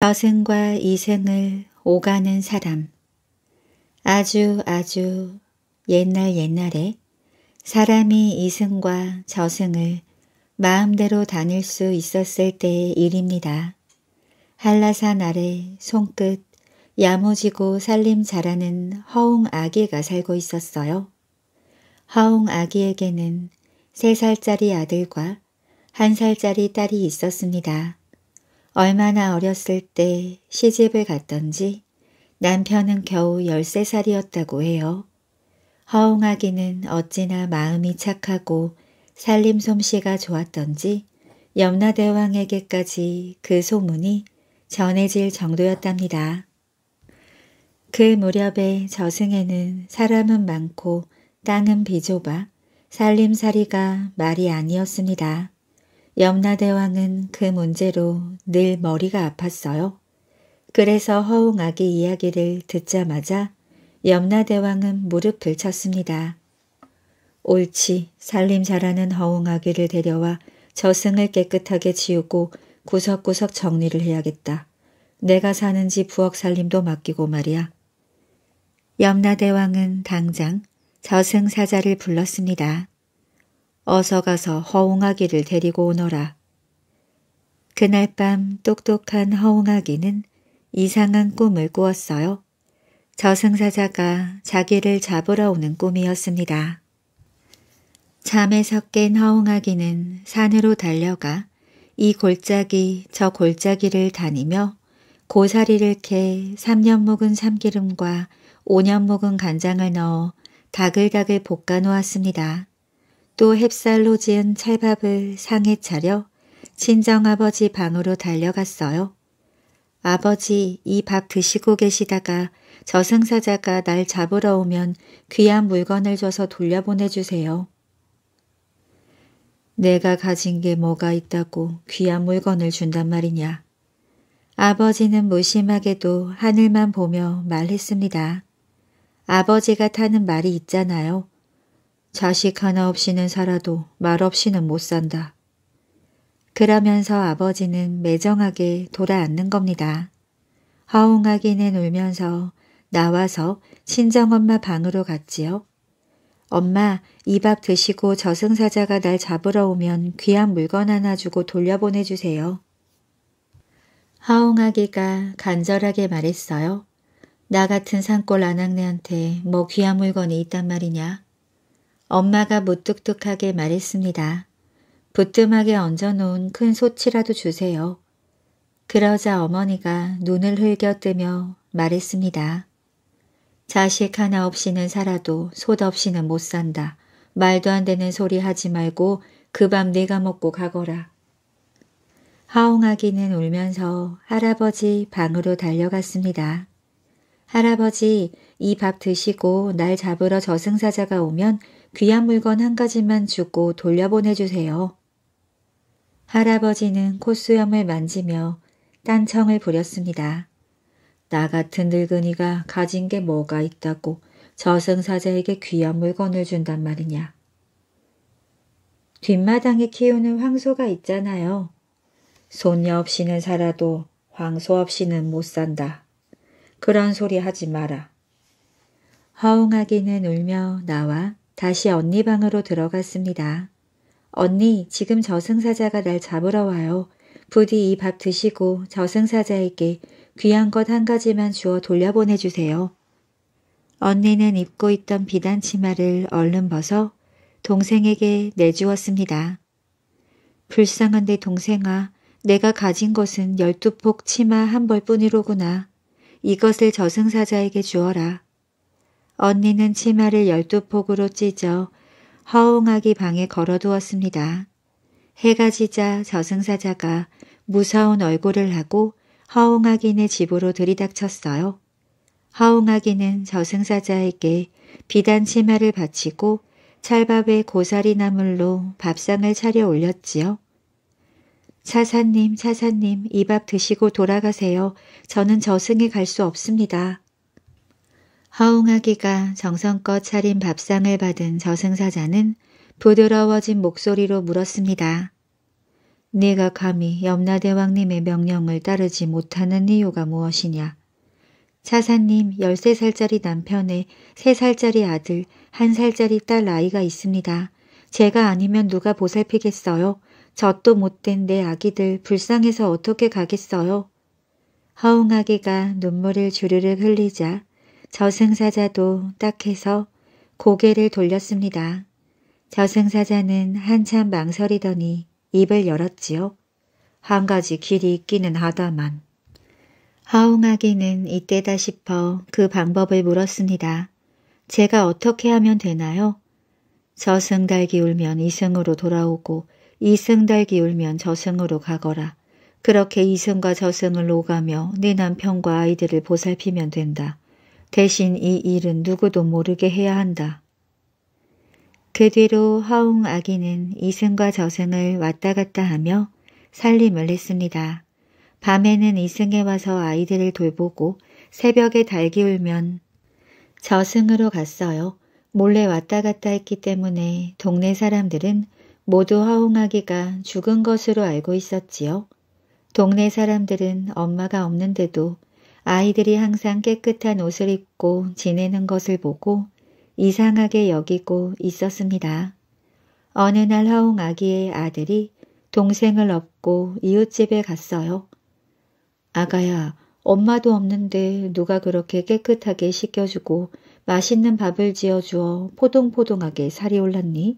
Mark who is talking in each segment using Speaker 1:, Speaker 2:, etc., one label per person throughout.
Speaker 1: 저생과 이생을 오가는 사람 아주 아주 옛날 옛날에 사람이 이승과 저승을 마음대로 다닐 수 있었을 때의 일입니다. 한라산 아래 손끝 야무지고 살림 잘하는 허웅아기가 살고 있었어요. 허웅아기에게는 세살짜리 아들과 한살짜리 딸이 있었습니다. 얼마나 어렸을 때 시집을 갔던지 남편은 겨우 13살이었다고 해요. 허웅하기는 어찌나 마음이 착하고 살림 솜씨가 좋았던지 염라대왕에게까지 그 소문이 전해질 정도였답니다. 그 무렵에 저승에는 사람은 많고 땅은 비좁아 살림살이가 말이 아니었습니다. 염라대왕은 그 문제로 늘 머리가 아팠어요. 그래서 허웅아기 이야기를 듣자마자 염라대왕은 무릎을 쳤습니다. 옳지 살림 잘하는 허웅아기를 데려와 저승을 깨끗하게 지우고 구석구석 정리를 해야겠다. 내가 사는 지 부엌 살림도 맡기고 말이야. 염라대왕은 당장 저승사자를 불렀습니다. 어서 가서 허웅아기를 데리고 오너라. 그날 밤 똑똑한 허웅아기는 이상한 꿈을 꾸었어요. 저승사자가 자기를 잡으러 오는 꿈이었습니다. 잠에서 깬 허웅아기는 산으로 달려가 이 골짜기 저 골짜기를 다니며 고사리를 캐 3년 묵은 참기름과 5년 묵은 간장을 넣어 다글다글 볶아 놓았습니다. 또 햅쌀로 지은 찰밥을 상에 차려 친정아버지 방으로 달려갔어요. 아버지 이 밥 드시고 계시다가 저승사자가 날 잡으러 오면 귀한 물건을 줘서 돌려보내주세요. 내가 가진 게 뭐가 있다고 귀한 물건을 준단 말이냐. 아버지는 무심하게도 하늘만 보며 말했습니다. 아버지가 타는 말이 있잖아요. 자식 하나 없이는 살아도 말 없이는 못 산다. 그러면서 아버지는 매정하게 돌아앉는 겁니다. 허웅하기는 울면서 나와서 친정엄마 방으로 갔지요. 엄마, 이 밥 드시고 저승사자가 날 잡으러 오면 귀한 물건 하나 주고 돌려보내주세요. 하옹아기가 간절하게 말했어요. 나 같은 산골 아낙네한테 뭐 귀한 물건이 있단 말이냐. 엄마가 무뚝뚝하게 말했습니다. 부뜸하게 얹어놓은 큰 소치라도 주세요. 그러자 어머니가 눈을 흘겨뜨며 말했습니다. 자식 하나 없이는 살아도 솥 없이는 못 산다. 말도 안 되는 소리 하지 말고 그 밤 내가 먹고 가거라. 하옹아기는 울면서 할아버지 방으로 달려갔습니다. 할아버지 이 밥 드시고 날 잡으러 저승사자가 오면 귀한 물건 한 가지만 주고 돌려보내주세요. 할아버지는 콧수염을 만지며 딴청을 부렸습니다. 나 같은 늙은이가 가진 게 뭐가 있다고 저승사자에게 귀한 물건을 준단 말이냐. 뒷마당에 키우는 황소가 있잖아요. 손녀 없이는 살아도 황소 없이는 못 산다. 그런 소리 하지 마라. 허웅하기는 울며 나와 다시 언니 방으로 들어갔습니다. 언니, 지금 저승사자가 날 잡으러 와요. 부디 이 밥 드시고 저승사자에게 귀한 것 한 가지만 주어 돌려보내주세요. 언니는 입고 있던 비단 치마를 얼른 벗어 동생에게 내주었습니다. 불쌍한데 동생아, 내가 가진 것은 열두 폭 치마 한 벌뿐이로구나. 이것을 저승사자에게 주어라. 언니는 치마를 열두 폭으로 찢어 허웅하기 방에 걸어두었습니다. 해가 지자 저승사자가 무서운 얼굴을 하고 허웅하기네 집으로 들이닥쳤어요. 허웅하기는 저승사자에게 비단 치마를 바치고 찰밥에 고사리 나물로 밥상을 차려 올렸지요. 차사님, 차사님, 이 밥 드시고 돌아가세요. 저는 저승에 갈 수 없습니다. 허웅하기가 정성껏 차린 밥상을 받은 저승사자는 부드러워진 목소리로 물었습니다. 네가 감히 염라대왕님의 명령을 따르지 못하는 이유가 무엇이냐? 차사님 13살짜리 남편에 3살짜리 아들, 1살짜리 딸 아이가 있습니다. 제가 아니면 누가 보살피겠어요? 젖도 못된 내 아기들 불쌍해서 어떻게 가겠어요? 허웅아기가 눈물을 주르륵 흘리자 저승사자도 딱해서 고개를 돌렸습니다. 저승사자는 한참 망설이더니 입을 열었지요. 한 가지 길이 있기는 하다만. 하웅하기는 이때다 싶어 그 방법을 물었습니다. 제가 어떻게 하면 되나요? 저승달기 울면 이승으로 돌아오고 이승달기 울면 저승으로 가거라. 그렇게 이승과 저승을 오가며 네 남편과 아이들을 보살피면 된다. 대신 이 일은 누구도 모르게 해야 한다. 그 뒤로 허웅 아기는 이승과 저승을 왔다 갔다 하며 살림을 했습니다. 밤에는 이승에 와서 아이들을 돌보고 새벽에 달기 울면 저승으로 갔어요. 몰래 왔다 갔다 했기 때문에 동네 사람들은 모두 허웅아기가 죽은 것으로 알고 있었지요. 동네 사람들은 엄마가 없는데도 아이들이 항상 깨끗한 옷을 입고 지내는 것을 보고 이상하게 여기고 있었습니다. 어느 날 하옹 아기의 아들이 동생을 업고 이웃집에 갔어요. 아가야, 엄마도 없는데 누가 그렇게 깨끗하게 씻겨주고 맛있는 밥을 지어주어 포동포동하게 살이 올랐니?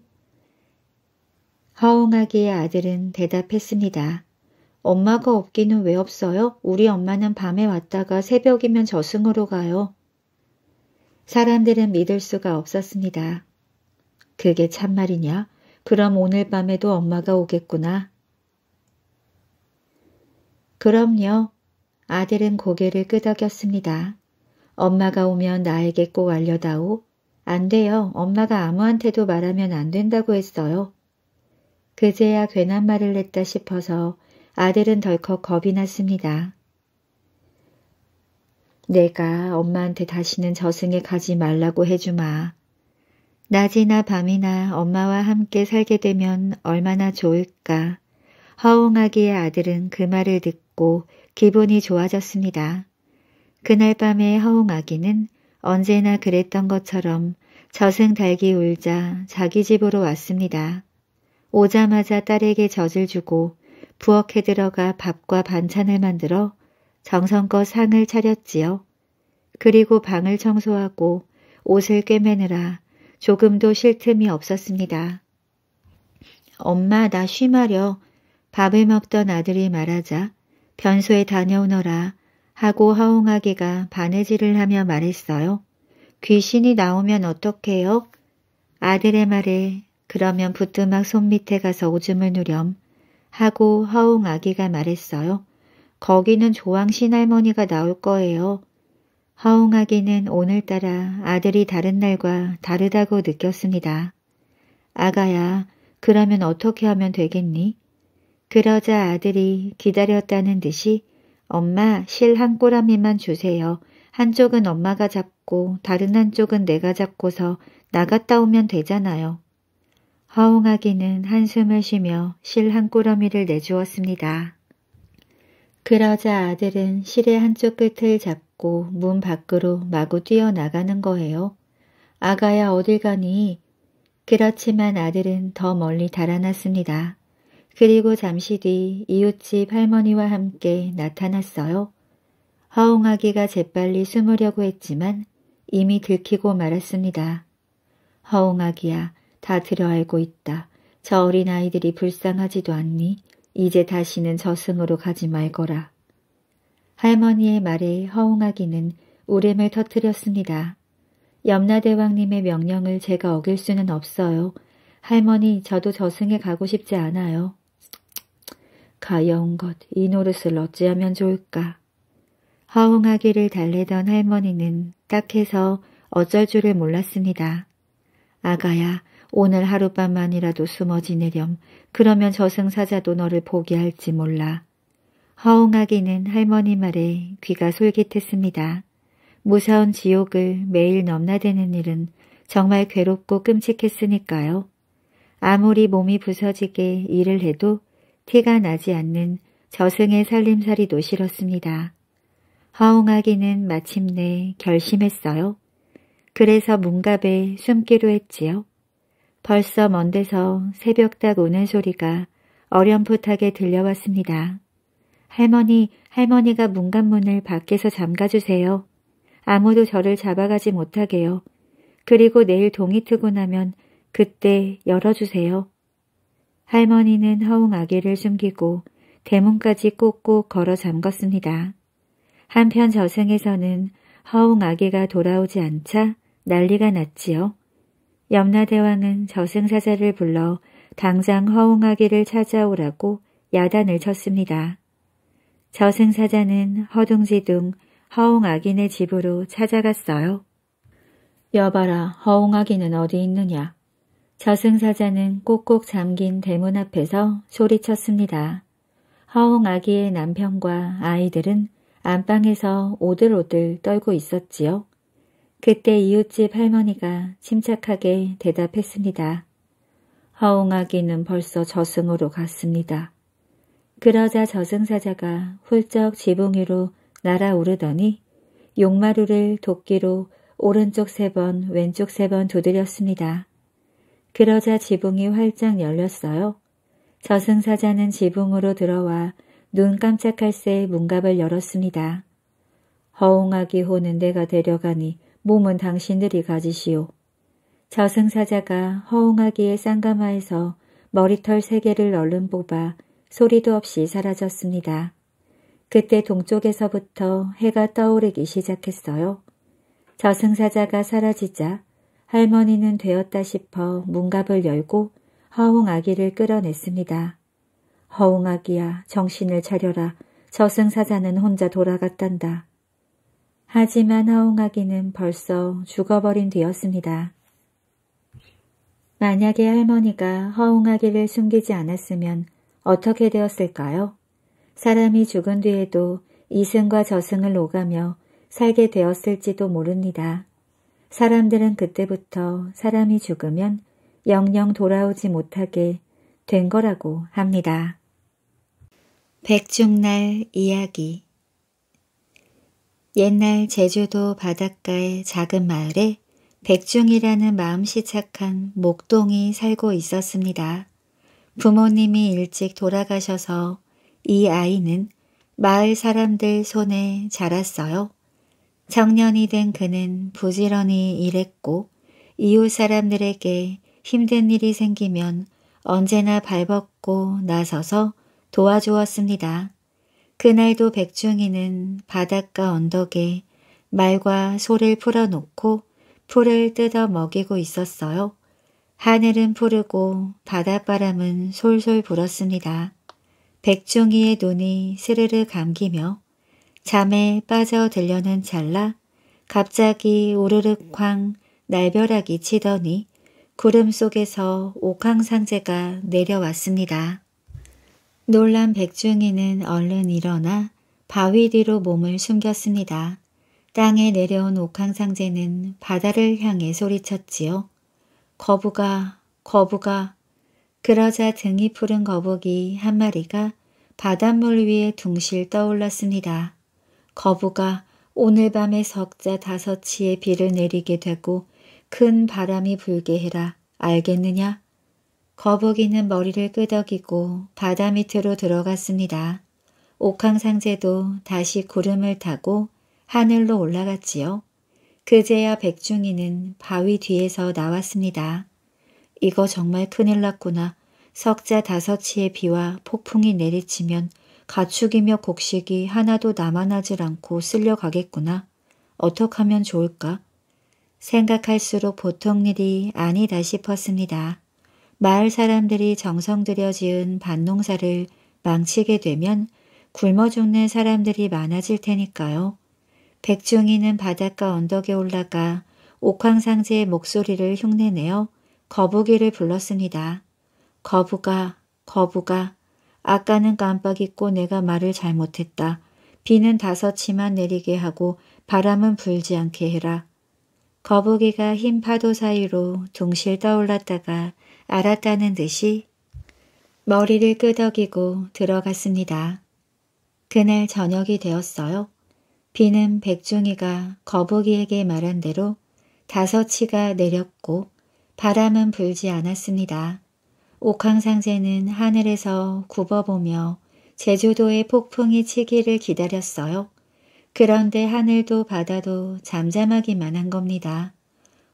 Speaker 1: 하옹아기의 아들은 대답했습니다. 엄마가 없기는 왜 없어요? 우리 엄마는 밤에 왔다가 새벽이면 저승으로 가요. 사람들은 믿을 수가 없었습니다. 그게 참말이냐? 그럼 오늘 밤에도 엄마가 오겠구나. 그럼요. 아들은 고개를 끄덕였습니다. 엄마가 오면 나에게 꼭 알려다오. 안 돼요. 엄마가 아무한테도 말하면 안 된다고 했어요. 그제야 괜한 말을 했다 싶어서 아들은 덜컥 겁이 났습니다. 내가 엄마한테 다시는 저승에 가지 말라고 해주마. 낮이나 밤이나 엄마와 함께 살게 되면 얼마나 좋을까. 허웅하기의 아들은 그 말을 듣고 기분이 좋아졌습니다. 그날 밤에 허웅아기는 언제나 그랬던 것처럼 저승 달기 울자 자기 집으로 왔습니다. 오자마자 딸에게 젖을 주고 부엌에 들어가 밥과 반찬을 만들어 정성껏 상을 차렸지요. 그리고 방을 청소하고 옷을 꿰매느라 조금도 쉴 틈이 없었습니다. 엄마 나 쉬마려 밥을 먹던 아들이 말하자 변소에 다녀오너라 하고 허웅아기가 바느질을 하며 말했어요. 귀신이 나오면 어떡해요? 아들의 말에 그러면 부뚜막 손 밑에 가서 오줌을 누렴 하고 허웅아기가 말했어요. 거기는 조왕신 할머니가 나올 거예요. 허웅아기는 오늘따라 아들이 다른 날과 다르다고 느꼈습니다. 아가야, 그러면 어떻게 하면 되겠니? 그러자 아들이 기다렸다는 듯이 엄마 실 한 꼬라미만 주세요. 한쪽은 엄마가 잡고 다른 한쪽은 내가 잡고서 나갔다 오면 되잖아요. 허웅하기는 한숨을 쉬며 실 한 꾸러미를 내주었습니다. 그러자 아들은 실의 한쪽 끝을 잡고 문 밖으로 마구 뛰어나가는 거예요. 아가야 어딜 가니? 그렇지만 아들은 더 멀리 달아났습니다. 그리고 잠시 뒤 이웃집 할머니와 함께 나타났어요. 허웅아기가 재빨리 숨으려고 했지만 이미 들키고 말았습니다. 허웅아기야, 다 들여 알고 있다. 저 어린 아이들이 불쌍하지도 않니? 이제 다시는 저승으로 가지 말거라. 할머니의 말에 허웅하기는 울음을 터뜨렸습니다. 염라대왕님의 명령을 제가 어길 수는 없어요. 할머니, 저도 저승에 가고 싶지 않아요. 가여운 것, 이 노릇을 어찌하면 좋을까. 허웅하기를 달래던 할머니는 딱해서 어쩔 줄을 몰랐습니다. 아가야, 오늘 하룻밤만이라도 숨어 지내렴. 그러면 저승사자도 너를 보게 할지 몰라. 허웅하기는 할머니 말에 귀가 솔깃했습니다. 무서운 지옥을 매일 넘나드는 일은 정말 괴롭고 끔찍했으니까요. 아무리 몸이 부서지게 일을 해도 티가 나지 않는 저승의 살림살이도 싫었습니다. 허웅하기는 마침내 결심했어요. 그래서 문갑에 숨기로 했지요. 벌써 먼 데서 새벽닭 우는 소리가 어렴풋하게 들려왔습니다. 할머니, 할머니가 문간문을 밖에서 잠가주세요. 아무도 저를 잡아가지 못하게요. 그리고 내일 동이 트고 나면 그때 열어주세요. 할머니는 허웅 아기를 숨기고 대문까지 꼭꼭 걸어 잠갔습니다. 한편 저승에서는 허웅 아기가 돌아오지 않자 난리가 났지요. 염라대왕은 저승사자를 불러 당장 허웅하기를 찾아오라고 야단을 쳤습니다. 저승사자는 허둥지둥 허웅아기네 집으로 찾아갔어요. 여봐라, 허웅아기는 어디 있느냐? 저승사자는 꼭꼭 잠긴 대문 앞에서 소리쳤습니다. 허웅아기의 남편과 아이들은 안방에서 오들오들 떨고 있었지요. 그때 이웃집 할머니가 침착하게 대답했습니다. 허웅아기는 벌써 저승으로 갔습니다. 그러자 저승사자가 훌쩍 지붕 위로 날아오르더니 용마루를 도끼로 오른쪽 세 번, 왼쪽 세 번 두드렸습니다. 그러자 지붕이 활짝 열렸어요. 저승사자는 지붕으로 들어와 눈 깜짝할 새 문갑을 열었습니다. 허웅아기 호는 내가 데려가니 몸은 당신들이 가지시오. 저승사자가 허웅하기에 쌍가마에서 머리털 세 개를 얼른 뽑아 소리도 없이 사라졌습니다. 그때 동쪽에서부터 해가 떠오르기 시작했어요. 저승사자가 사라지자 할머니는 되었다 싶어 문갑을 열고 허웅아기를 끌어냈습니다. 허웅아기야 정신을 차려라. 저승사자는 혼자 돌아갔단다. 하지만 허웅아기는 벌써 죽어버린 뒤였습니다. 만약에 할머니가 허웅아기를 숨기지 않았으면 어떻게 되었을까요? 사람이 죽은 뒤에도 이승과 저승을 오가며 살게 되었을지도 모릅니다. 사람들은 그때부터 사람이 죽으면 영영 돌아오지 못하게 된 거라고 합니다. 백중날 이야기 옛날 제주도 바닷가의 작은 마을에 백중이라는 마음씨 착한 목동이 살고 있었습니다. 부모님이 일찍 돌아가셔서 이 아이는 마을 사람들 손에 자랐어요. 청년이 된 그는 부지런히 일했고 이웃 사람들에게 힘든 일이 생기면 언제나 발벗고 나서서 도와주었습니다. 그날도 백중이는 바닷가 언덕에 말과 소를 풀어놓고 풀을 뜯어 먹이고 있었어요. 하늘은 푸르고 바닷바람은 솔솔 불었습니다. 백종이의 눈이 스르르 감기며 잠에 빠져들려는 찰나 갑자기 오르륵 쾅 날벼락이 치더니 구름 속에서 옥황상제가 내려왔습니다. 놀란 백중이는 얼른 일어나 바위 뒤로 몸을 숨겼습니다. 땅에 내려온 옥황상제는 바다를 향해 소리쳤지요. 거북아, 거북아. 그러자 등이 푸른 거북이 한 마리가 바닷물 위에 둥실 떠올랐습니다. 거북아, 오늘 밤에 석자 다섯치의 비를 내리게 되고 큰 바람이 불게 해라. 알겠느냐? 거북이는 머리를 끄덕이고 바다 밑으로 들어갔습니다. 옥황상제도 다시 구름을 타고 하늘로 올라갔지요. 그제야 백중이는 바위 뒤에서 나왔습니다. 이거 정말 큰일 났구나. 석자 다섯치의 비와 폭풍이 내리치면 가축이며 곡식이 하나도 남아나질 않고 쓸려가겠구나. 어떡 하면 좋을까? 생각할수록 보통 일이 아니다 싶었습니다. 마을 사람들이 정성 들여 지은 밭농사를 망치게 되면 굶어 죽는 사람들이 많아질 테니까요. 백종이는 바닷가 언덕에 올라가 옥황상제의 목소리를 흉내내어 거북이를 불렀습니다. 거북아, 거북아, 아까는 깜빡 잊고 내가 말을 잘못했다. 비는 다섯치만 내리게 하고 바람은 불지 않게 해라. 거북이가 흰 파도 사이로 둥실 떠올랐다가 알았다는 듯이 머리를 끄덕이고 들어갔습니다. 그날 저녁이 되었어요. 비는 백종이가 거북이에게 말한 대로 다섯치가 내렸고 바람은 불지 않았습니다. 옥황상제는 하늘에서 굽어보며 제주도에 폭풍이 치기를 기다렸어요. 그런데 하늘도 바다도 잠잠하기만 한 겁니다.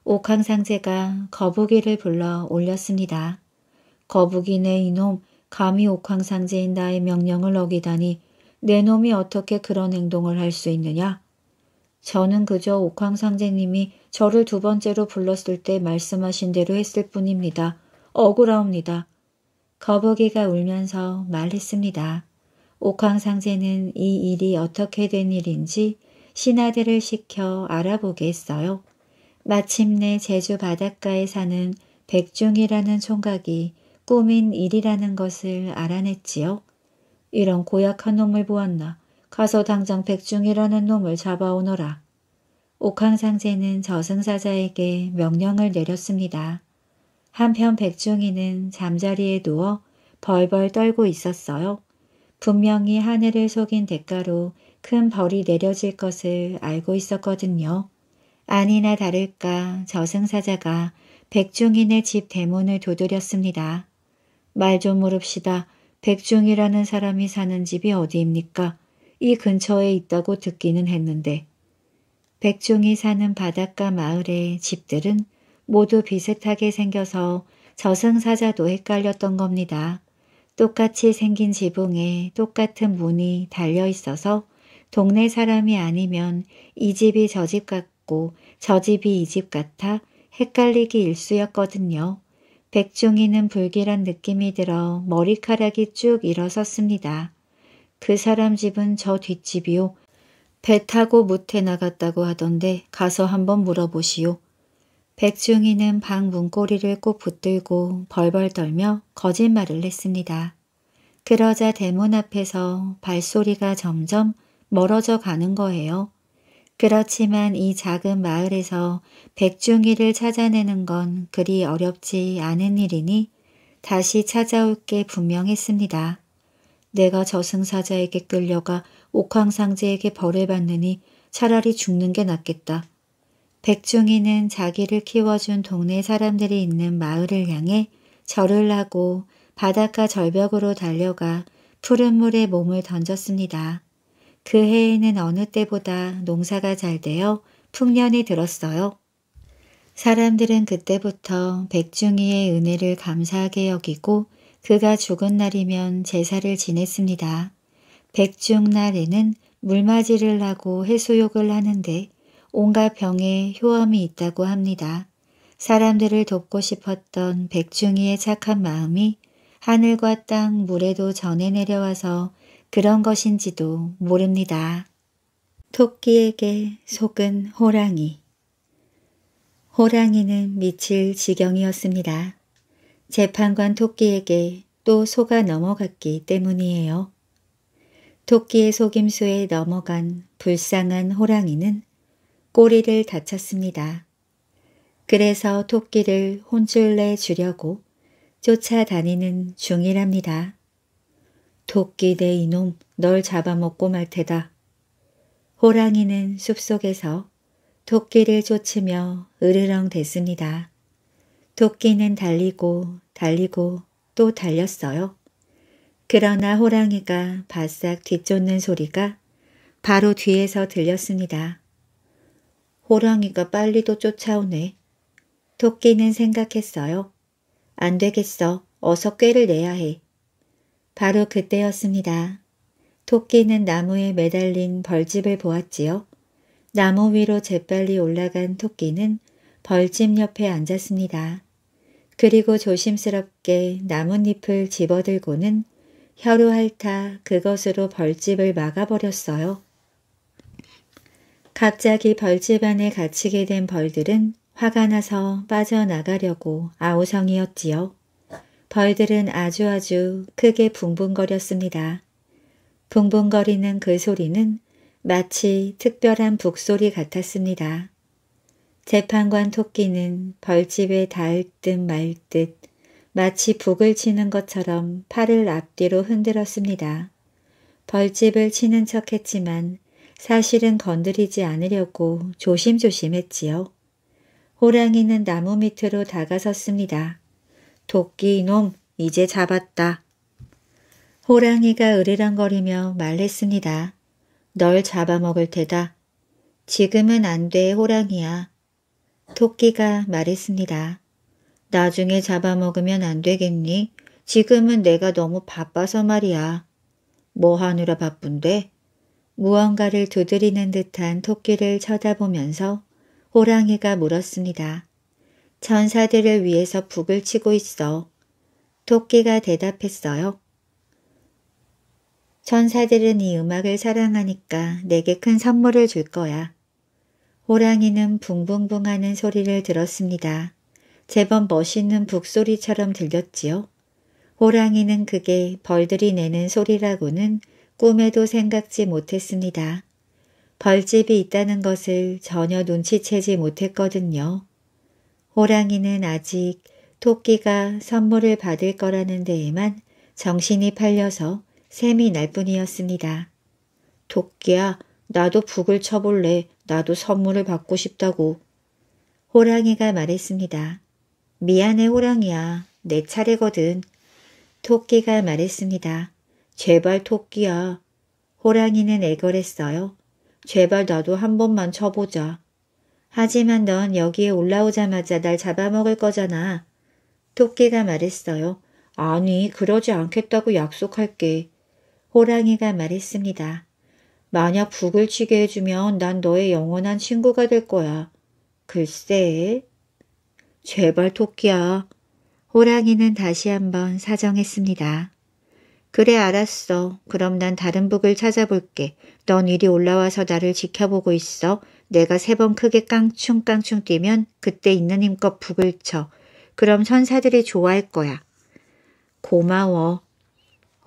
Speaker 1: 옥황상제가 거북이를 불러 올렸습니다. 거북이네 이놈 감히 옥황상제인 나의 명령을 어기다니 내 놈이 어떻게 그런 행동을 할 수 있느냐? 저는 그저 옥황상제님이 저를 두 번째로 불렀을 때 말씀하신 대로 했을 뿐입니다. 억울하옵니다. 거북이가 울면서 말했습니다. 옥황상제는 이 일이 어떻게 된 일인지 신하들을 시켜 알아보게 했어요. 마침내 제주 바닷가에 사는 백중이라는 총각이 꾸민 일이라는 것을 알아냈지요. 이런 고약한 놈을 보았나. 가서 당장 백중이라는 놈을 잡아오너라. 옥황상제는 저승사자에게 명령을 내렸습니다. 한편 백중이는 잠자리에 누워 벌벌 떨고 있었어요. 분명히 하늘을 속인 대가로 큰 벌이 내려질 것을 알고 있었거든요. 아니나 다를까 저승사자가 백종인의 집 대문을 두드렸습니다. 말 좀 물읍시다. 백종이라는 사람이 사는 집이 어디입니까? 이 근처에 있다고 듣기는 했는데. 백종이 사는 바닷가 마을의 집들은 모두 비슷하게 생겨서 저승사자도 헷갈렸던 겁니다. 똑같이 생긴 지붕에 똑같은 문이 달려 있어서 동네 사람이 아니면 이 집이 저 집 같고 같고 저 집이 이 집 같아 헷갈리기 일쑤였거든요. 백종이는 불길한 느낌이 들어 머리카락이 쭉 일어섰습니다. 그 사람 집은 저 뒷집이요. 배 타고 무태 나갔다고 하던데 가서 한번 물어보시오. 백중이는 방 문고리를 꼭 붙들고 벌벌 떨며 거짓말을 했습니다. 그러자 대문 앞에서 발소리가 점점 멀어져 가는 거예요. 그렇지만 이 작은 마을에서 백중이를 찾아내는 건 그리 어렵지 않은 일이니 다시 찾아올 게 분명했습니다. 내가 저승사자에게 끌려가 옥황상제에게 벌을 받느니 차라리 죽는 게 낫겠다. 백중이는 자기를 키워준 동네 사람들이 있는 마을을 향해 절을 하고 바닷가 절벽으로 달려가 푸른 물에 몸을 던졌습니다. 그 해에는 어느 때보다 농사가 잘 되어 풍년이 들었어요. 사람들은 그때부터 백중이의 은혜를 감사하게 여기고 그가 죽은 날이면 제사를 지냈습니다. 백중날에는 물맞이를 하고 해수욕을 하는데 온갖 병에 효험이 있다고 합니다. 사람들을 돕고 싶었던 백중이의 착한 마음이 하늘과 땅, 물에도 전해 내려와서 그런 것인지도 모릅니다. 토끼에게 속은 호랑이 호랑이는 미칠 지경이었습니다. 재판관 토끼에게 또 속아 넘어갔기 때문이에요. 토끼의 속임수에 넘어간 불쌍한 호랑이는 꼬리를 다쳤습니다. 그래서 토끼를 혼쭐내 주려고 쫓아다니는 중이랍니다. 토끼 내 이놈 널 잡아먹고 말 테다. 호랑이는 숲속에서 토끼를 쫓으며 으르렁 댔습니다. 토끼는 달리고 달리고 또 달렸어요. 그러나 호랑이가 바싹 뒤쫓는 소리가 바로 뒤에서 들렸습니다. 호랑이가 빨리도 쫓아오네. 토끼는 생각했어요. 안 되겠어. 어서 꾀를 내야 해. 바로 그때였습니다. 토끼는 나무에 매달린 벌집을 보았지요. 나무 위로 재빨리 올라간 토끼는 벌집 옆에 앉았습니다. 그리고 조심스럽게 나뭇잎을 집어들고는 혀로 핥아 그것으로 벌집을 막아버렸어요. 갑자기 벌집 안에 갇히게 된 벌들은 화가 나서 빠져나가려고 아우성이었지요. 벌들은 아주 아주 크게 붕붕거렸습니다. 붕붕거리는 그 소리는 마치 특별한 북소리 같았습니다. 재판관 토끼는 벌집에 닿을 듯 말 듯 마치 북을 치는 것처럼 팔을 앞뒤로 흔들었습니다. 벌집을 치는 척 했지만 사실은 건드리지 않으려고 조심조심 했지요. 호랑이는 나무 밑으로 다가섰습니다. 도끼놈 이제 잡았다. 호랑이가 으르렁거리며 말했습니다. 널 잡아먹을 테다. 지금은 안 돼, 호랑이야. 토끼가 말했습니다. 나중에 잡아먹으면 안 되겠니? 지금은 내가 너무 바빠서 말이야. 뭐 하느라 바쁜데? 무언가를 두드리는 듯한 토끼를 쳐다보면서 호랑이가 물었습니다. 천사들을 위해서 북을 치고 있어. 토끼가 대답했어요. 천사들은 이 음악을 사랑하니까 내게 큰 선물을 줄 거야. 호랑이는 붕붕붕 하는 소리를 들었습니다. 제법 멋있는 북소리처럼 들렸지요. 호랑이는 그게 벌들이 내는 소리라고는 꿈에도 생각지 못했습니다. 벌집이 있다는 것을 전혀 눈치채지 못했거든요. 호랑이는 아직 토끼가 선물을 받을 거라는 데에만 정신이 팔려서 셈이 날 뿐이었습니다. 토끼야, 나도 북을 쳐볼래. 나도 선물을 받고 싶다고. 호랑이가 말했습니다. 미안해 호랑이야. 내 차례거든. 토끼가 말했습니다. 제발 토끼야. 호랑이는 애걸했어요. 제발 나도 한 번만 쳐보자. 하지만 넌 여기에 올라오자마자 날 잡아먹을 거잖아. 토끼가 말했어요. 아니, 그러지 않겠다고 약속할게. 호랑이가 말했습니다. 만약 북을 치게 해주면 난 너의 영원한 친구가 될 거야. 글쎄. 제발 토끼야. 호랑이는 다시 한번 사정했습니다. 그래 알았어. 그럼 난 다른 북을 찾아볼게. 넌 이리 올라와서 나를 지켜보고 있어. 내가 세 번 크게 깡충깡충 뛰면 그때 있는 힘껏 북을 쳐. 그럼 천사들이 좋아할 거야. 고마워.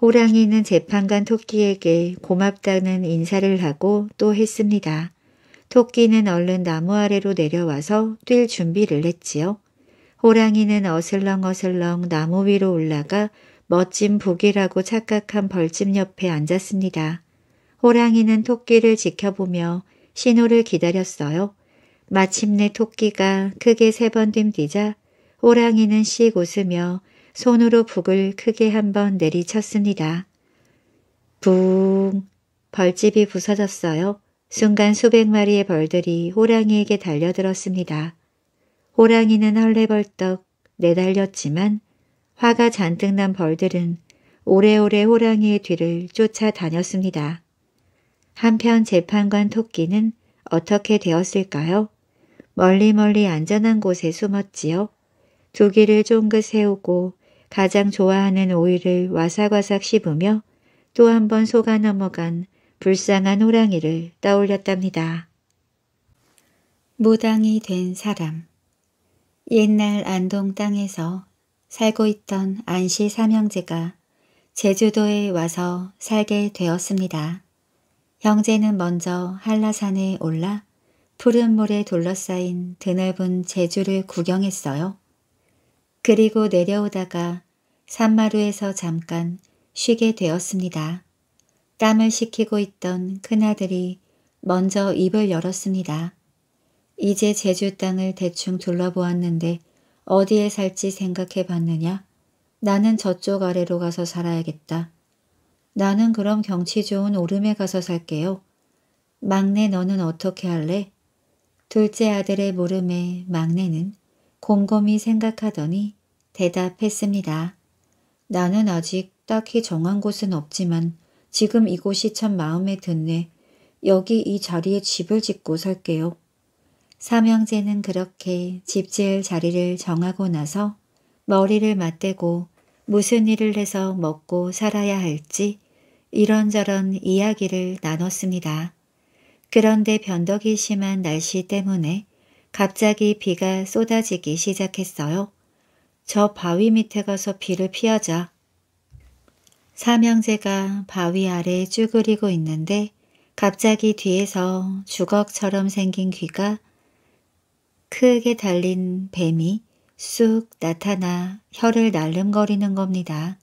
Speaker 1: 호랑이는 재판관 토끼에게 고맙다는 인사를 하고 또 했습니다. 토끼는 얼른 나무 아래로 내려와서 뛸 준비를 했지요. 호랑이는 어슬렁어슬렁 나무 위로 올라가 멋진 북이라고 착각한 벌집 옆에 앉았습니다. 호랑이는 토끼를 지켜보며 신호를 기다렸어요. 마침내 토끼가 크게 세번 됨뛰자 호랑이는 씩 웃으며 손으로 북을 크게 한 번 내리쳤습니다. 붕! 벌집이 부서졌어요. 순간 수백 마리의 벌들이 호랑이에게 달려들었습니다. 호랑이는 헐레벌떡 내달렸지만 화가 잔뜩 난 벌들은 오래오래 호랑이의 뒤를 쫓아다녔습니다. 한편 재판관 토끼는 어떻게 되었을까요? 멀리 멀리 안전한 곳에 숨었지요. 두기를 쫑긋 세우고 가장 좋아하는 오이를 와삭와삭 씹으며 또 한 번 속아 넘어간 불쌍한 호랑이를 떠올렸답니다. 무당이 된 사람 옛날 안동 땅에서 살고 있던 안씨 삼형제가 제주도에 와서 살게 되었습니다. 형제는 먼저 한라산에 올라 푸른 물에 둘러싸인 드넓은 제주를 구경했어요. 그리고 내려오다가 산마루에서 잠깐 쉬게 되었습니다. 땀을 식히고 있던 큰아들이 먼저 입을 열었습니다. 이제 제주 땅을 대충 둘러보았는데 어디에 살지 생각해 봤느냐? 나는 저쪽 아래로 가서 살아야겠다. 나는 그럼 경치 좋은 오름에 가서 살게요. 막내 너는 어떻게 할래? 둘째 아들의 물음에 막내는 곰곰이 생각하더니 대답했습니다. 나는 아직 딱히 정한 곳은 없지만 지금 이곳이 참 마음에 드네. 여기 이 자리에 집을 짓고 살게요. 삼형제는 그렇게 집 지을 자리를 정하고 나서 머리를 맞대고 무슨 일을 해서 먹고 살아야 할지 이런저런 이야기를 나눴습니다. 그런데 변덕이 심한 날씨 때문에 갑자기 비가 쏟아지기 시작했어요. 저 바위 밑에 가서 비를 피하자. 삼형제가 바위 아래 쭈그리고 있는데 갑자기 뒤에서 주걱처럼 생긴 귀가 크게 달린 뱀이 쑥 나타나 혀를 날름거리는 겁니다.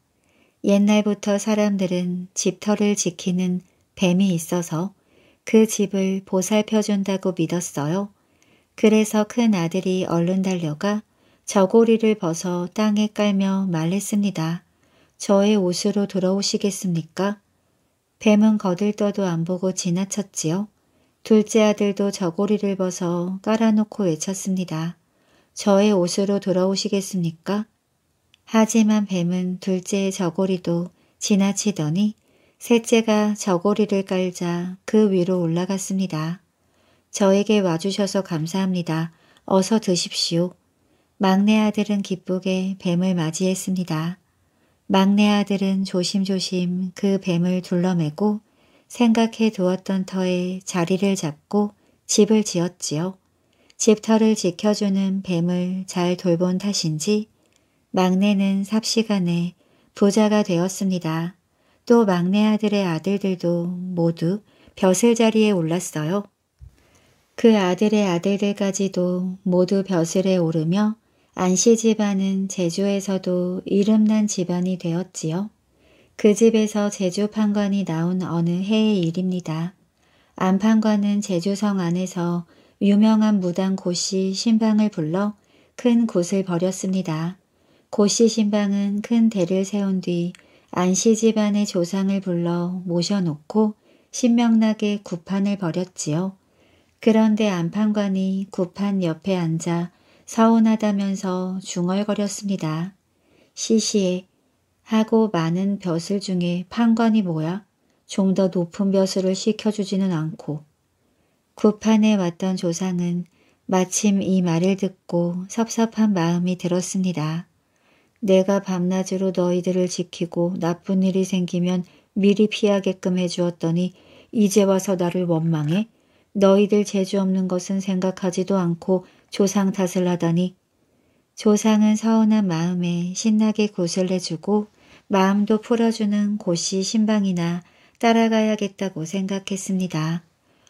Speaker 1: 옛날부터 사람들은 집터를 지키는 뱀이 있어서 그 집을 보살펴준다고 믿었어요. 그래서 큰 아들이 얼른 달려가 저고리를 벗어 땅에 깔며 말했습니다. 저의 옷으로 들어오시겠습니까? 뱀은 거들떠도 안 보고 지나쳤지요. 둘째 아들도 저고리를 벗어 깔아놓고 외쳤습니다. 저의 옷으로 돌아오시겠습니까? 하지만 뱀은 둘째의 저고리도 지나치더니 셋째가 저고리를 깔자 그 위로 올라갔습니다. 저에게 와주셔서 감사합니다. 어서 드십시오. 막내 아들은 기쁘게 뱀을 맞이했습니다. 막내 아들은 조심조심 그 뱀을 둘러매고 생각해 두었던 터에 자리를 잡고 집을 지었지요. 집터를 지켜주는 뱀을 잘 돌본 탓인지 막내는 삽시간에 부자가 되었습니다. 또 막내 아들의 아들들도 모두 벼슬 자리에 올랐어요. 그 아들의 아들들까지도 모두 벼슬에 오르며 안씨 집안은 제주에서도 이름난 집안이 되었지요. 그 집에서 제주 판관이 나온 어느 해의 일입니다. 안판관은 제주성 안에서 유명한 무당 고시 신방을 불러 큰곳을 벌였습니다. 고시 신방은 큰 대를 세운 뒤 안씨 집안의 조상을 불러 모셔놓고 신명나게 구판을 벌였지요. 그런데 안판관이 구판 옆에 앉아 서운하다면서 중얼거렸습니다. 시시해 하고 많은 벼슬 중에 판관이 뭐야? 좀 더 높은 벼슬을 시켜주지는 않고 구판에 왔던 조상은 마침 이 말을 듣고 섭섭한 마음이 들었습니다. 내가 밤낮으로 너희들을 지키고 나쁜 일이 생기면 미리 피하게끔 해주었더니 이제 와서 나를 원망해? 너희들 재주 없는 것은 생각하지도 않고 조상 탓을 하다니. 조상은 서운한 마음에 신나게 곳을 해주고 마음도 풀어주는 곳이 신방이나 따라가야겠다고 생각했습니다.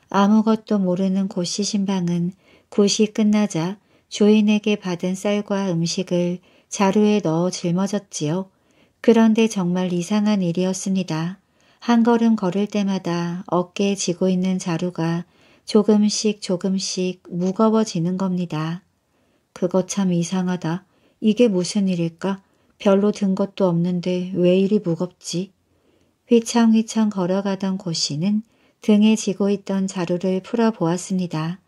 Speaker 1: 아무것도 모르는 고씨 신방은 굿이 끝나자 주인에게 받은 쌀과 음식을 자루에 넣어 짊어졌지요. 그런데 정말 이상한 일이었습니다. 한 걸음 걸을 때마다 어깨에 지고 있는 자루가 조금씩 조금씩 무거워지는 겁니다. 그거 참 이상하다. 이게 무슨 일일까? 별로 든 것도 없는데 왜 이리 무겁지? 휘청휘청 걸어가던 고씨는 등에 지고 있던 자루를 풀어보았습니다.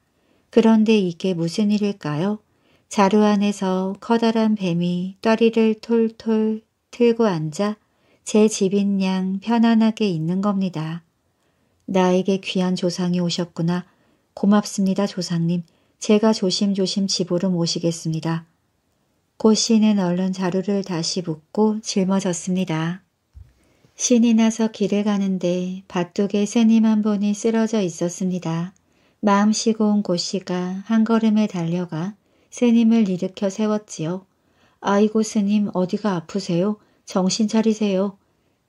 Speaker 1: 그런데 이게 무슨 일일까요? 자루 안에서 커다란 뱀이 떠리를 톨톨 틀고 앉아 제 집인 양 편안하게 있는 겁니다. 나에게 귀한 조상이 오셨구나. 고맙습니다, 조상님. 제가 조심조심 집으로 모시겠습니다. 고 씨는 얼른 자루를 다시 묶고 짊어졌습니다. 신이 나서 길을 가는데 밭둑에 새님 한 분이 쓰러져 있었습니다. 마음 쉬고 온 고씨가 한 걸음에 달려가 새님을 일으켜 세웠지요. 아이고 스님 어디가 아프세요? 정신 차리세요.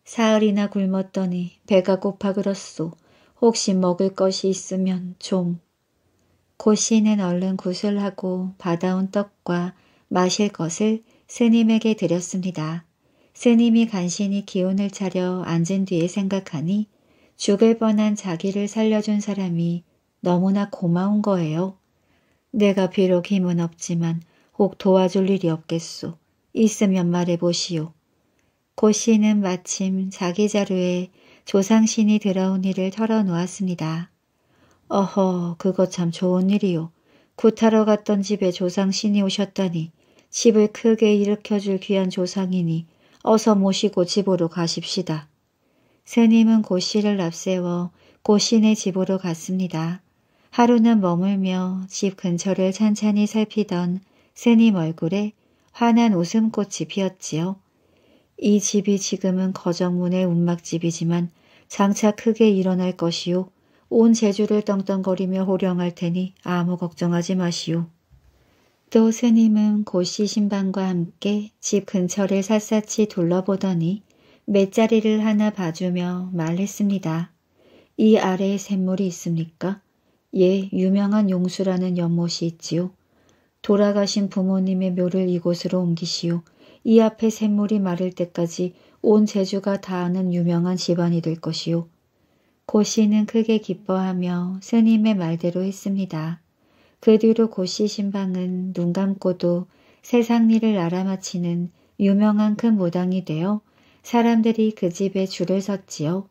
Speaker 1: 사흘이나 굶었더니 배가 고파 그렇소. 혹시 먹을 것이 있으면 좀. 고씨는 얼른 구슬하고 받아온 떡과 마실 것을 스님에게 드렸습니다. 스님이 간신히 기운을 차려 앉은 뒤에 생각하니 죽을 뻔한 자기를 살려준 사람이 너무나 고마운 거예요. 내가 비록 힘은 없지만 혹 도와줄 일이 없겠소. 있으면 말해보시오. 고 씨는 마침 자기 자루에 조상신이 들어온 일을 털어놓았습니다. 어허, 그거 참 좋은 일이오 구타러 갔던 집에 조상신이 오셨다니 집을 크게 일으켜줄 귀한 조상이니 어서 모시고 집으로 가십시다. 스님은 고씨를 납세워 고씨네 집으로 갔습니다. 하루는 머물며 집 근처를 찬찬히 살피던 스님 얼굴에 환한 웃음꽃이 피었지요. 이 집이 지금은 거정문의 운막집이지만 장차 크게 일어날 것이요. 온 제주를 떵떵거리며 호령할 테니 아무 걱정하지 마시오. 또 스님은 고시 신방과 함께 집 근처를 샅샅이 둘러보더니 맷자리를 하나 봐주며 말했습니다. 이 아래에 샘물이 있습니까? 예, 유명한 용수라는 연못이 있지요. 돌아가신 부모님의 묘를 이곳으로 옮기시오. 이 앞에 샘물이 마를 때까지 온 제주가 다 아는 유명한 집안이 될 것이오. 고씨는 크게 기뻐하며 스님의 말대로 했습니다. 그 뒤로 고씨 신방은 눈 감고도 세상 일을 알아맞히는 유명한 큰 무당이 되어 사람들이 그 집에 줄을 섰지요.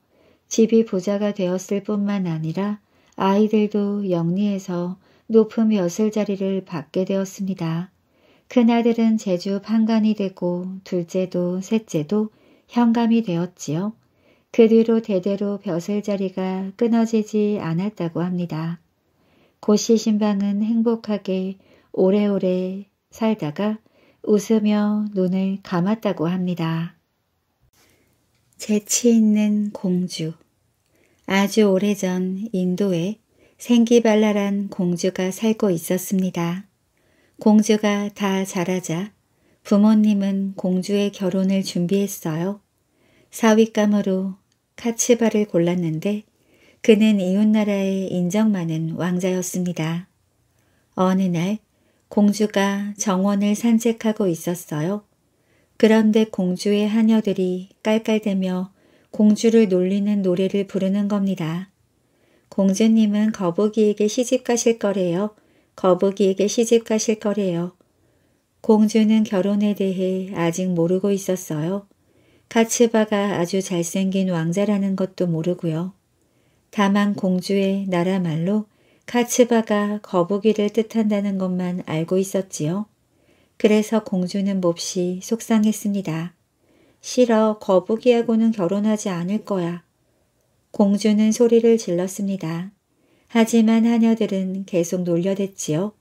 Speaker 1: 집이 부자가 되었을 뿐만 아니라 아이들도 영리해서 높은 벼슬 자리를 받게 되었습니다. 큰아들은 제주 판관이 되고 둘째도 셋째도 현감이 되었지요. 그 뒤로 대대로 벼슬 자리가 끊어지지 않았다고 합니다. 고시 신방은 행복하게 오래오래 살다가 웃으며 눈을 감았다고 합니다. 재치 있는 공주 아주 오래전 인도에 생기발랄한 공주가 살고 있었습니다. 공주가 다 자라자 부모님은 공주의 결혼을 준비했어요. 사윗감으로 카츠바를 골랐는데 그는 이웃나라에 인정많은 왕자였습니다. 어느 날 공주가 정원을 산책하고 있었어요. 그런데 공주의 하녀들이 깔깔대며 공주를 놀리는 노래를 부르는 겁니다. 공주님은 거북이에게 시집 가실 거래요. 거북이에게 시집 가실 거래요. 공주는 결혼에 대해 아직 모르고 있었어요. 카츠바가 아주 잘생긴 왕자라는 것도 모르고요. 다만 공주의 나라 말로 카츠바가 거북이를 뜻한다는 것만 알고 있었지요. 그래서 공주는 몹시 속상했습니다. 싫어 거북이하고는 결혼하지 않을 거야. 공주는 소리를 질렀습니다. 하지만 하녀들은 계속 놀려댔지요.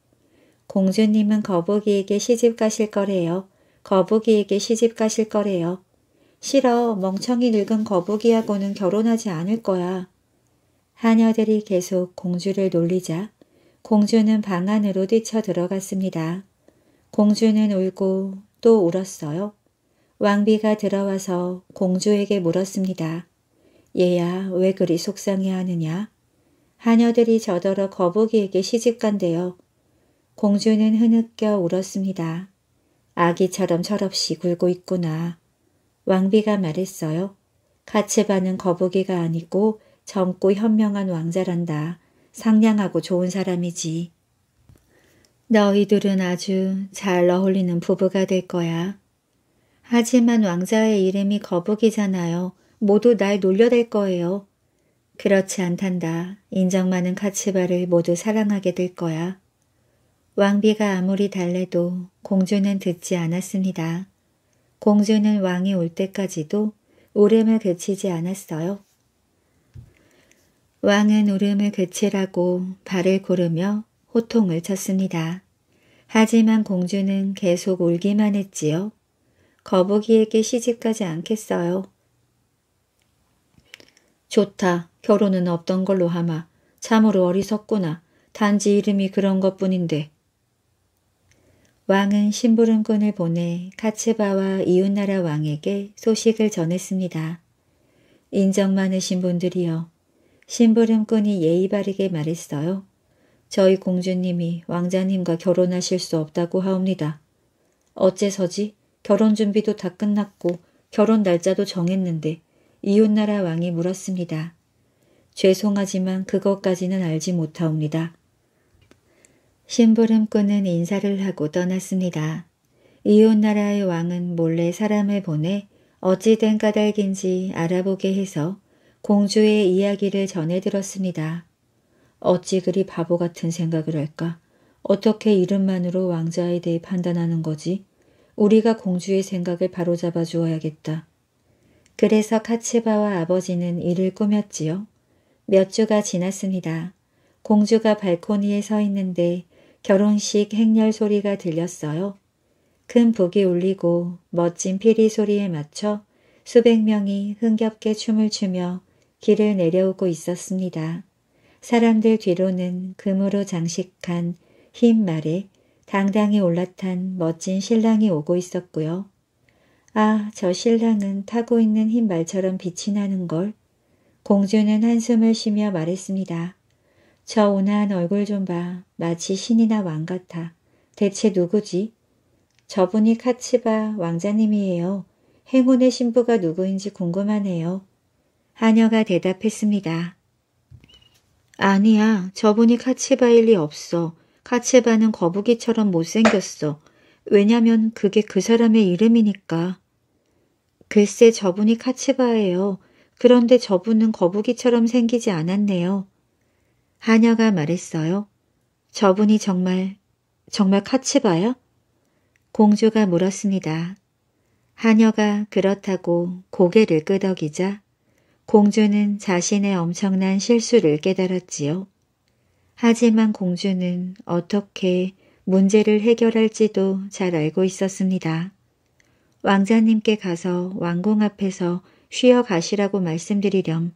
Speaker 1: 공주님은 거북이에게 시집 가실 거래요. 거북이에게 시집 가실 거래요. 싫어 멍청이 늙은 거북이하고는 결혼하지 않을 거야. 하녀들이 계속 공주를 놀리자 공주는 방 안으로 뛰쳐 들어갔습니다. 공주는 울고 또 울었어요. 왕비가 들어와서 공주에게 물었습니다. 얘야 왜 그리 속상해하느냐? 하녀들이 저더러 거북이에게 시집간대요. 공주는 흐느껴 울었습니다. 아기처럼 철없이 굴고 있구나. 왕비가 말했어요. 가츠바는 거북이가 아니고 젊고 현명한 왕자란다. 상냥하고 좋은 사람이지. 너희들은 아주 잘 어울리는 부부가 될 거야. 하지만 왕자의 이름이 거북이잖아요. 모두 날 놀려댈 거예요. 그렇지 않단다. 인정 많은 카츠바를 모두 사랑하게 될 거야. 왕비가 아무리 달래도 공주는 듣지 않았습니다. 공주는 왕이 올 때까지도 울음을 그치지 않았어요. 왕은 울음을 그치라고 발을 고르며 호통을 쳤습니다. 하지만 공주는 계속 울기만 했지요. 거북이에게 시집가지 않겠어요. 좋다. 결혼은 없던 걸로 하마. 참으로 어리석구나. 단지 이름이 그런 것뿐인데. 왕은 심부름꾼을 보내 카츠바와 이웃나라 왕에게 소식을 전했습니다. 인정 많으신 분들이여. 심부름꾼이 예의 바르게 말했어요. 저희 공주님이 왕자님과 결혼하실 수 없다고 하옵니다. 어째서지 결혼 준비도 다 끝났고 결혼 날짜도 정했는데 이웃나라 왕이 물었습니다. 죄송하지만 그것까지는 알지 못하옵니다. 심부름꾼은 인사를 하고 떠났습니다. 이웃나라의 왕은 몰래 사람을 보내 어찌된 까닭인지 알아보게 해서 공주의 이야기를 전해 들었습니다. 어찌 그리 바보 같은 생각을 할까? 어떻게 이름만으로 왕자에 대해 판단하는 거지? 우리가 공주의 생각을 바로잡아 주어야겠다. 그래서 카츠바와 아버지는 일을 꾸몄지요. 몇 주가 지났습니다. 공주가 발코니에 서 있는데 결혼식 행렬 소리가 들렸어요. 큰 북이 울리고 멋진 피리 소리에 맞춰 수백 명이 흥겹게 춤을 추며 길을 내려오고 있었습니다. 사람들 뒤로는 금으로 장식한 흰 말에 당당히 올라탄 멋진 신랑이 오고 있었고요. 아, 저 신랑은 타고 있는 흰 말처럼 빛이 나는 걸. 공주는 한숨을 쉬며 말했습니다. 저 온화한 얼굴 좀 봐. 마치 신이나 왕 같아. 대체 누구지? 저분이 카츠바 왕자님이에요. 행운의 신부가 누구인지 궁금하네요. 하녀가 대답했습니다. 아니야, 저분이 카츠바일리 없어. 카츠바는 거북이처럼 못생겼어. 왜냐면 그게 그 사람의 이름이니까. 글쎄 저분이 카츠바예요. 그런데 저분은 거북이처럼 생기지 않았네요. 하녀가 말했어요. 저분이 정말, 정말 카츠바야? 공주가 물었습니다. 하녀가 그렇다고 고개를 끄덕이자 공주는 자신의 엄청난 실수를 깨달았지요. 하지만 공주는 어떻게 문제를 해결할지도 잘 알고 있었습니다. 왕자님께 가서 왕궁 앞에서 쉬어 가시라고 말씀드리렴.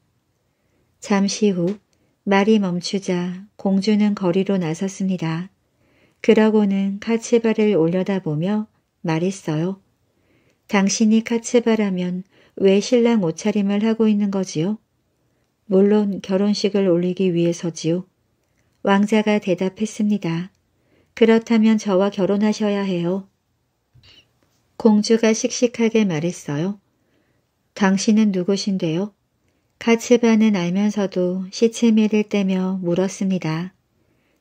Speaker 1: 잠시 후 말이 멈추자 공주는 거리로 나섰습니다. 그러고는 카츠바를 올려다보며 말했어요. 당신이 카츠바라면 왜 신랑 옷차림을 하고 있는 거지요? 물론 결혼식을 올리기 위해서지요. 왕자가 대답했습니다. 그렇다면 저와 결혼하셔야 해요. 공주가 씩씩하게 말했어요. 당신은 누구신데요? 카츠바는 알면서도 시체미를 떼며 물었습니다.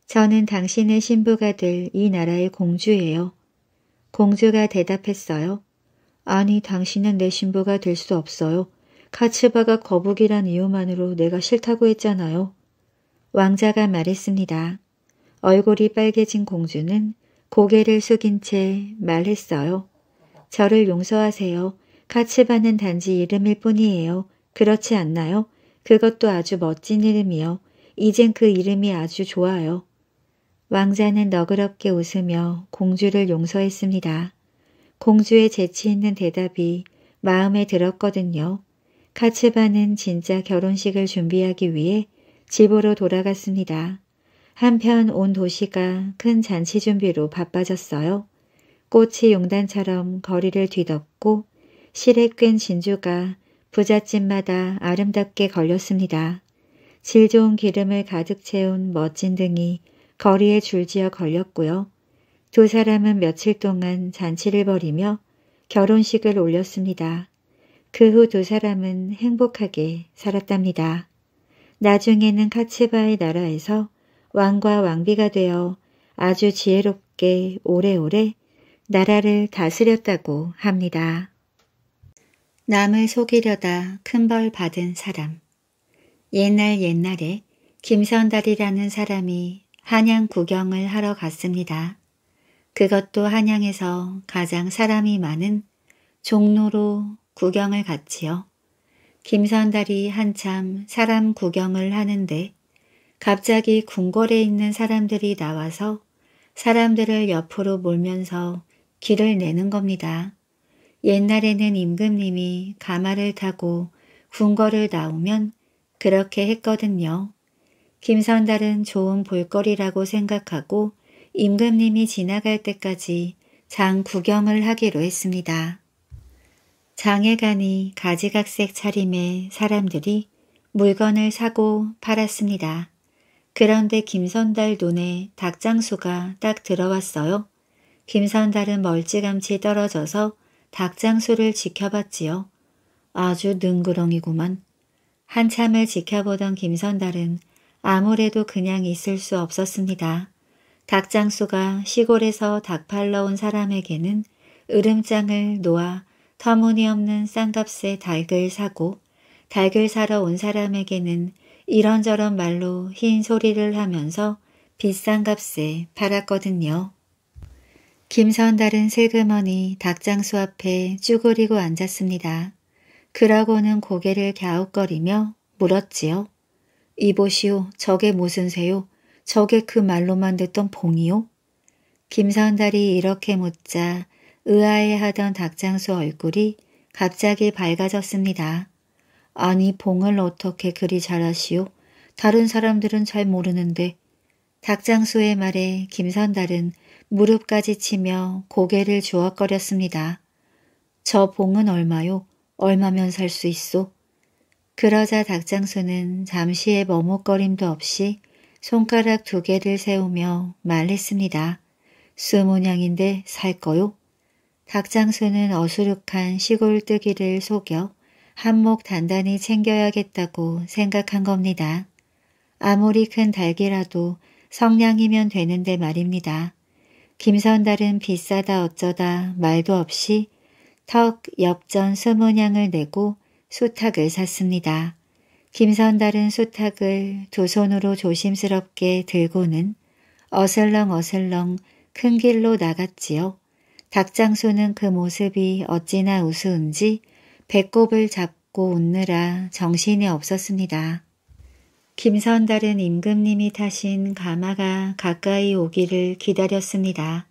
Speaker 1: 저는 당신의 신부가 될 이 나라의 공주예요. 공주가 대답했어요. 아니 당신은 내 신부가 될 수 없어요. 카츠바가 거북이란 이유만으로 내가 싫다고 했잖아요. 왕자가 말했습니다. 얼굴이 빨개진 공주는 고개를 숙인 채 말했어요. 저를 용서하세요. 카츠바는 단지 이름일 뿐이에요. 그렇지 않나요? 그것도 아주 멋진 이름이요. 이젠 그 이름이 아주 좋아요. 왕자는 너그럽게 웃으며 공주를 용서했습니다. 공주의 재치 있는 대답이 마음에 들었거든요. 카츠바는 진짜 결혼식을 준비하기 위해 집으로 돌아갔습니다. 한편 온 도시가 큰 잔치 준비로 바빠졌어요. 꽃이 용단처럼 거리를 뒤덮고 실에 꿰 진주가 부잣집마다 아름답게 걸렸습니다. 질 좋은 기름을 가득 채운 멋진 등이 거리에 줄지어 걸렸고요. 두 사람은 며칠 동안 잔치를 벌이며 결혼식을 올렸습니다. 그 후 두 사람은 행복하게 살았답니다. 나중에는 카츠바의 나라에서 왕과 왕비가 되어 아주 지혜롭게 오래오래 나라를 다스렸다고 합니다. 남을 속이려다 큰 벌 받은 사람 옛날 옛날에 김선달이라는 사람이 한양 구경을 하러 갔습니다. 그것도 한양에서 가장 사람이 많은 종로로 구경을 갔지요. 김선달이 한참 사람 구경을 하는데 갑자기 궁궐에 있는 사람들이 나와서 사람들을 옆으로 몰면서 길을 내는 겁니다. 옛날에는 임금님이 가마를 타고 궁궐을 나오면 그렇게 했거든요. 김선달은 좋은 볼거리라고 생각하고 임금님이 지나갈 때까지 장 구경을 하기로 했습니다. 장에가니 가지각색 차림의 사람들이 물건을 사고 팔았습니다. 그런데 김선달 눈에 닭장수가 딱 들어왔어요. 김선달은 멀찌감치 떨어져서 닭장수를 지켜봤지요. 아주 능구렁이구만. 한참을 지켜보던 김선달은 아무래도 그냥 있을 수 없었습니다. 닭장수가 시골에서 닭 팔러 온 사람에게는 으름장을 놓아 터무니없는 싼값에 닭을 사고 닭을 사러 온 사람에게는 이런저런 말로 흰 소리를 하면서 비싼 값에 팔았거든요. 김선달은 슬그머니 닭장수 앞에 쭈그리고 앉았습니다. 그러고는 고개를 갸웃거리며 물었지요. 이보시오, 저게 무슨 새요? 저게 그 말로만 듣던 봉이요? 김선달이 이렇게 묻자 의아해하던 닭장수 얼굴이 갑자기 밝아졌습니다. 아니 봉을 어떻게 그리 잘하시오? 다른 사람들은 잘 모르는데. 닭장수의 말에 김선달은 무릎까지 치며 고개를 주워거렸습니다. 저 봉은 얼마요? 얼마면 살 수 있소? 그러자 닭장수는 잠시의 머뭇거림도 없이 손가락 두 개를 세우며 말했습니다. 스모냥인데 살거요? 닭장수는 어수룩한 시골뜨기를 속여 한 몫 단단히 챙겨야겠다고 생각한 겁니다. 아무리 큰달기라도 성냥이면 되는데 말입니다. 김선달은 비싸다 어쩌다 말도 없이 턱, 옆전스모냥을 내고 수탉을 샀습니다. 김선달은 수탉을 두 손으로 조심스럽게 들고는 어슬렁어슬렁 큰 길로 나갔지요. 닭장수는 그 모습이 어찌나 우스운지 배꼽을 잡고 웃느라 정신이 없었습니다. 김선달은 임금님이 타신 가마가 가까이 오기를 기다렸습니다.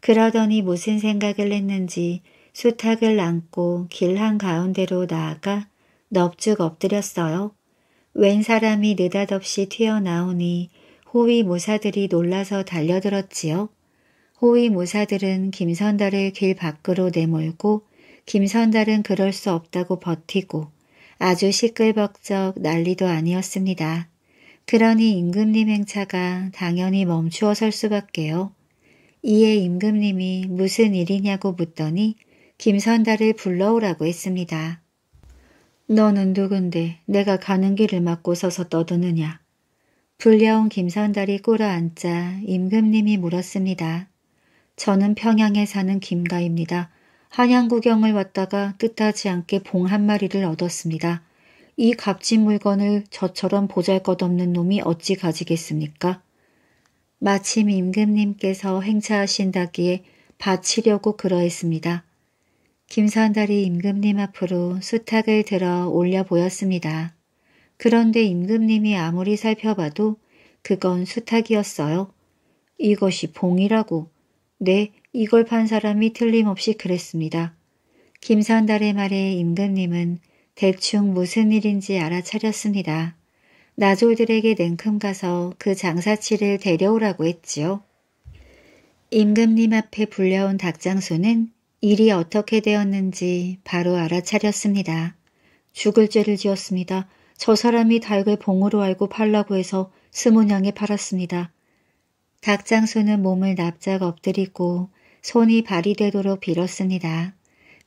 Speaker 1: 그러더니 무슨 생각을 했는지 수탉을 안고 길 한가운데로 나아가 넙죽 엎드렸어요. 웬 사람이 느닷없이 튀어나오니 호위 모사들이 놀라서 달려들었지요. 호위 모사들은 김선달을 길 밖으로 내몰고 김선달은 그럴 수 없다고 버티고 아주 시끌벅적 난리도 아니었습니다. 그러니 임금님 행차가 당연히 멈추어 설 수밖에요. 이에 임금님이 무슨 일이냐고 묻더니 김선달을 불러오라고 했습니다. 너는 누군데 내가 가는 길을 막고 서서 떠드느냐. 불려온 김선달이 꿇어앉자 임금님이 물었습니다. 저는 평양에 사는 김가입니다. 한양 구경을 왔다가 뜻하지 않게 봉 한 마리를 얻었습니다. 이 값진 물건을 저처럼 보잘것없는 놈이 어찌 가지겠습니까? 마침 임금님께서 행차하신다기에 바치려고 그러했습니다. 김선달이 임금님 앞으로 수탉을 들어 올려 보였습니다. 그런데 임금님이 아무리 살펴봐도 그건 수탉이었어요. 이것이 봉이라고. 네, 이걸 판 사람이 틀림없이 그랬습니다. 김선달의 말에 임금님은 대충 무슨 일인지 알아차렸습니다. 나졸들에게 냉큼 가서 그 장사치를 데려오라고 했지요. 임금님 앞에 불려온 닭장수는 일이 어떻게 되었는지 바로 알아차렸습니다. 죽을 죄를 지었습니다. 저 사람이 닭을 봉으로 알고 팔라고 해서 스무냥에 팔았습니다. 닭 장수는 몸을 납작 엎드리고 손이 발이 되도록 빌었습니다.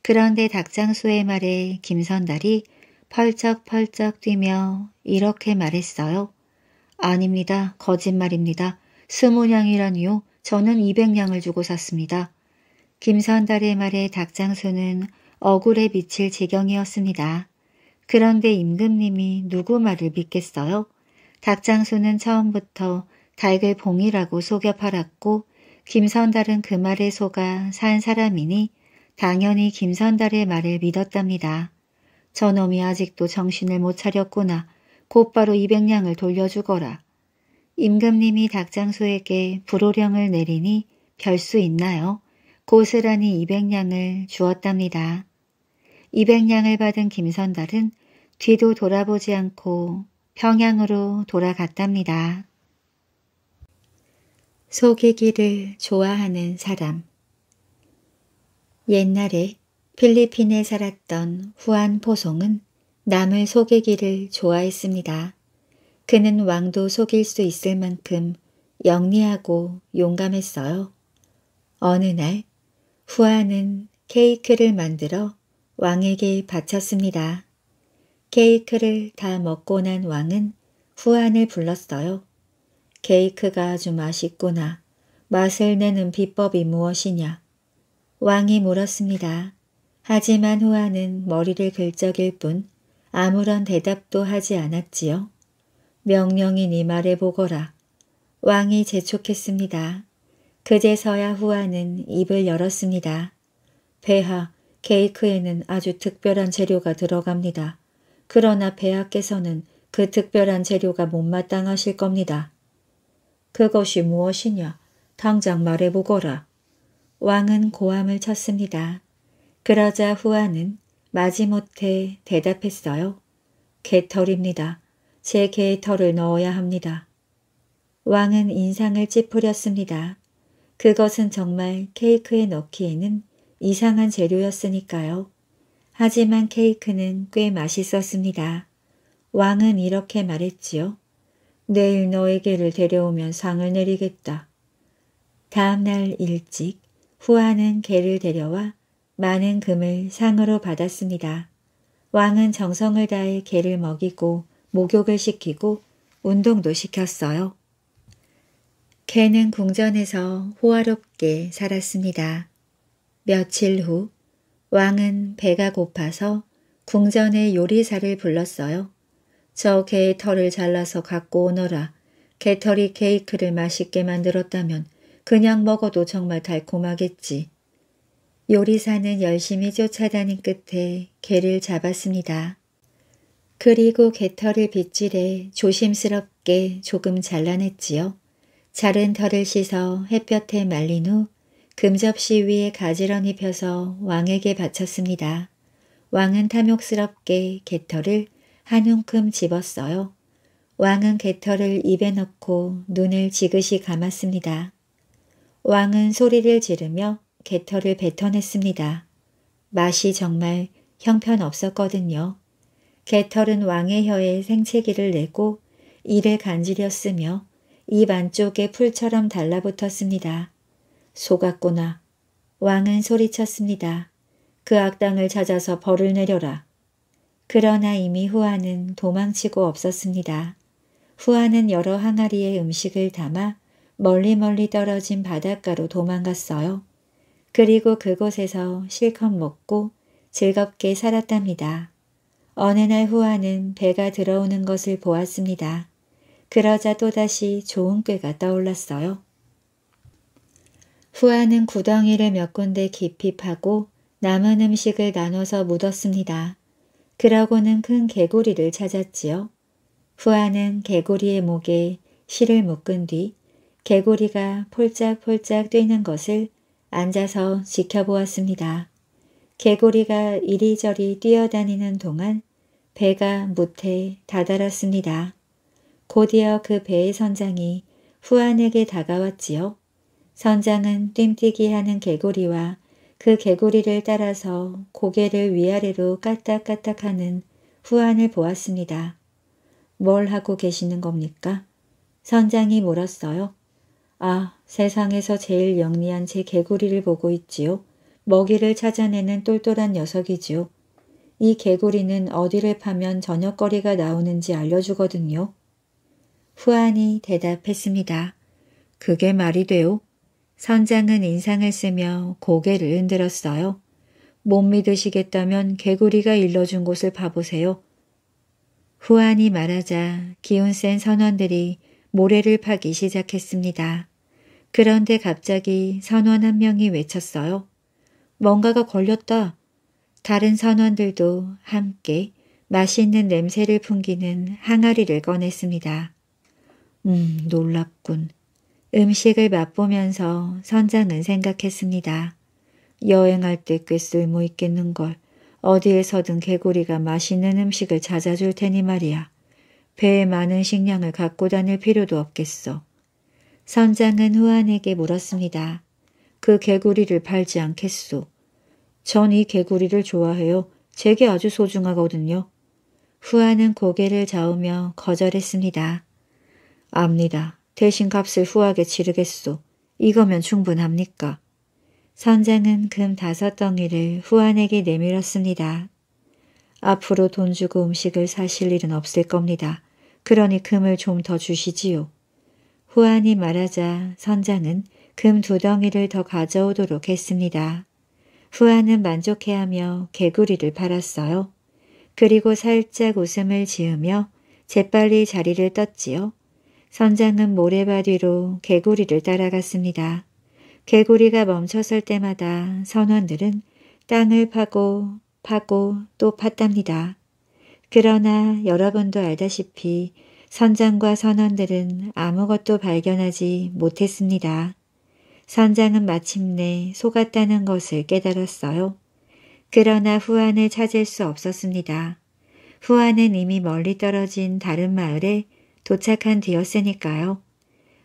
Speaker 1: 그런데 닭 장수의 말에 김선달이 펄쩍펄쩍 뛰며 이렇게 말했어요. 아닙니다. 거짓말입니다. 스무냥이라니요. 저는 200냥을 주고 샀습니다. 김선달의 말에 닥장수는억울해 미칠 지경이었습니다. 그런데 임금님이 누구 말을 믿겠어요? 닥장수는 처음부터 닭을 봉이라고 속여 팔았고 김선달은 그 말에 속아 산 사람이니 당연히 김선달의 말을 믿었답니다. 저놈이 아직도 정신을 못 차렸구나. 곧바로 이백냥을 돌려주거라. 임금님이 닭장수에게 불호령을 내리니 별 수 있나요? 고스란히 200냥을 주었답니다. 200냥을 받은 김선달은 뒤도 돌아보지 않고 평양으로 돌아갔답니다. 속이기를 좋아하는 사람 옛날에 필리핀에 살았던 후안 포송은 남을 속이기를 좋아했습니다. 그는 왕도 속일 수 있을 만큼 영리하고 용감했어요. 어느 날 후아는 케이크를 만들어 왕에게 바쳤습니다. 케이크를 다 먹고 난 왕은 후안을 불렀어요. 케이크가 아주 맛있구나. 맛을 내는 비법이 무엇이냐? 왕이 물었습니다. 하지만 후안은 머리를 긁적일 뿐 아무런 대답도 하지 않았지요. 명령이이 말을 보거라. 왕이 재촉했습니다. 그제서야 후아는 입을 열었습니다. 배하, 케이크에는 아주 특별한 재료가 들어갑니다. 그러나 배하께서는 그 특별한 재료가 못마땅하실 겁니다. 그것이 무엇이냐? 당장 말해보거라. 왕은 고함을 쳤습니다. 그러자 후아는 마지못해 대답했어요. 개털입니다. 제 개의 털을 넣어야 합니다. 왕은 인상을 찌푸렸습니다. 그것은 정말 케이크에 넣기에는 이상한 재료였으니까요. 하지만 케이크는 꽤 맛있었습니다. 왕은 이렇게 말했지요. 내일 너에게를 데려오면 상을 내리겠다. 다음날 일찍 후아는 개를 데려와 많은 금을 상으로 받았습니다. 왕은 정성을 다해 개를 먹이고 목욕을 시키고 운동도 시켰어요. 개는 궁전에서 호화롭게 살았습니다. 며칠 후 왕은 배가 고파서 궁전의 요리사를 불렀어요. 저 개의 털을 잘라서 갖고 오너라. 개털이 케이크를 맛있게 만들었다면 그냥 먹어도 정말 달콤하겠지. 요리사는 열심히 쫓아다닌 끝에 개를 잡았습니다. 그리고 개털을 빗질해 조심스럽게 조금 잘라냈지요. 자른 털을 씻어 햇볕에 말린 후 금접시 위에 가지런히 펴서 왕에게 바쳤습니다. 왕은 탐욕스럽게 개털을 한 움큼 집었어요. 왕은 개털을 입에 넣고 눈을 지그시 감았습니다. 왕은 소리를 지르며 개털을 뱉어냈습니다. 맛이 정말 형편없었거든요. 개털은 왕의 혀에 생채기를 내고 이를 간지렸으며 입 안쪽에 풀처럼 달라붙었습니다. 속았구나. 왕은 소리쳤습니다. 그 악당을 찾아서 벌을 내려라. 그러나 이미 후아는 도망치고 없었습니다. 후아는 여러 항아리에 음식을 담아 멀리 멀리 떨어진 바닷가로 도망갔어요. 그리고 그곳에서 실컷 먹고 즐겁게 살았답니다. 어느 날 후아는 배가 들어오는 것을 보았습니다. 그러자 또다시 좋은 꾀가 떠올랐어요. 후아는 구덩이를 몇 군데 깊이 파고 남은 음식을 나눠서 묻었습니다. 그러고는 큰 개구리를 찾았지요. 후아는 개구리의 목에 실을 묶은 뒤 개구리가 폴짝폴짝 뛰는 것을 앉아서 지켜보았습니다. 개구리가 이리저리 뛰어다니는 동안 배가 무태 다다랐습니다. 곧이어 그 배의 선장이 후안에게 다가왔지요. 선장은 뜀뛰기 하는 개구리와 그 개구리를 따라서 고개를 위아래로 까딱까딱 하는 후안을 보았습니다. 뭘 하고 계시는 겁니까? 선장이 물었어요. 아, 세상에서 제일 영리한 제 개구리를 보고 있지요. 먹이를 찾아내는 똘똘한 녀석이지요. 이 개구리는 어디를 파면 저녁거리가 나오는지 알려주거든요. 후안이 대답했습니다. 그게 말이 돼요. 선장은 인상을 쓰며 고개를 흔들었어요. 못 믿으시겠다면 개구리가 일러준 곳을 봐보세요. 후안이 말하자 기운 센 선원들이 모래를 파기 시작했습니다. 그런데 갑자기 선원 한 명이 외쳤어요. 뭔가가 걸렸다. 다른 선원들도 함께 맛있는 냄새를 풍기는 항아리를 꺼냈습니다. 음, 놀랍군. 음식을 맛보면서 선장은 생각했습니다. 여행할 때 꽤 쓸모 있겠는걸. 어디에서든 개구리가 맛있는 음식을 찾아줄 테니 말이야. 배에 많은 식량을 갖고 다닐 필요도 없겠어. 선장은 후안에게 물었습니다. 그 개구리를 팔지 않겠소. 전 이 개구리를 좋아해요. 제게 아주 소중하거든요. 후안은 고개를 저으며 거절했습니다. 압니다. 대신 값을 후하게 치르겠소. 이거면 충분합니까? 선장은 금 다섯 덩이를 후한에게 내밀었습니다. 앞으로 돈 주고 음식을 사실 일은 없을 겁니다. 그러니 금을 좀 더 주시지요. 후한이 말하자 선장은 금 두 덩이를 더 가져오도록 했습니다. 후한은 만족해하며 개구리를 팔았어요. 그리고 살짝 웃음을 지으며 재빨리 자리를 떴지요. 선장은 모래밭 위로 개구리를 따라갔습니다. 개구리가 멈춰설 때마다 선원들은 땅을 파고 파고 또 팠답니다. 그러나 여러분도 알다시피 선장과 선원들은 아무것도 발견하지 못했습니다. 선장은 마침내 속았다는 것을 깨달았어요. 그러나 후안을 찾을 수 없었습니다. 후안은 이미 멀리 떨어진 다른 마을에 도착한 뒤였으니까요.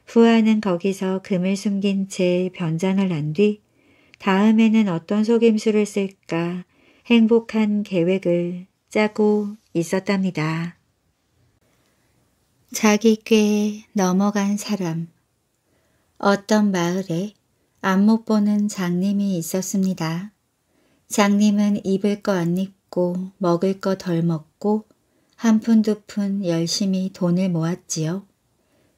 Speaker 1: 후아는 거기서 금을 숨긴 채 변장을 한 뒤 다음에는 어떤 속임수를 쓸까 행복한 계획을 짜고 있었답니다. 자기 꾀에 넘어간 사람 어떤 마을에 안 못 보는 장님이 있었습니다. 장님은 입을 거 안 입고 먹을 거 덜 먹고 한푼두푼 열심히 돈을 모았지요.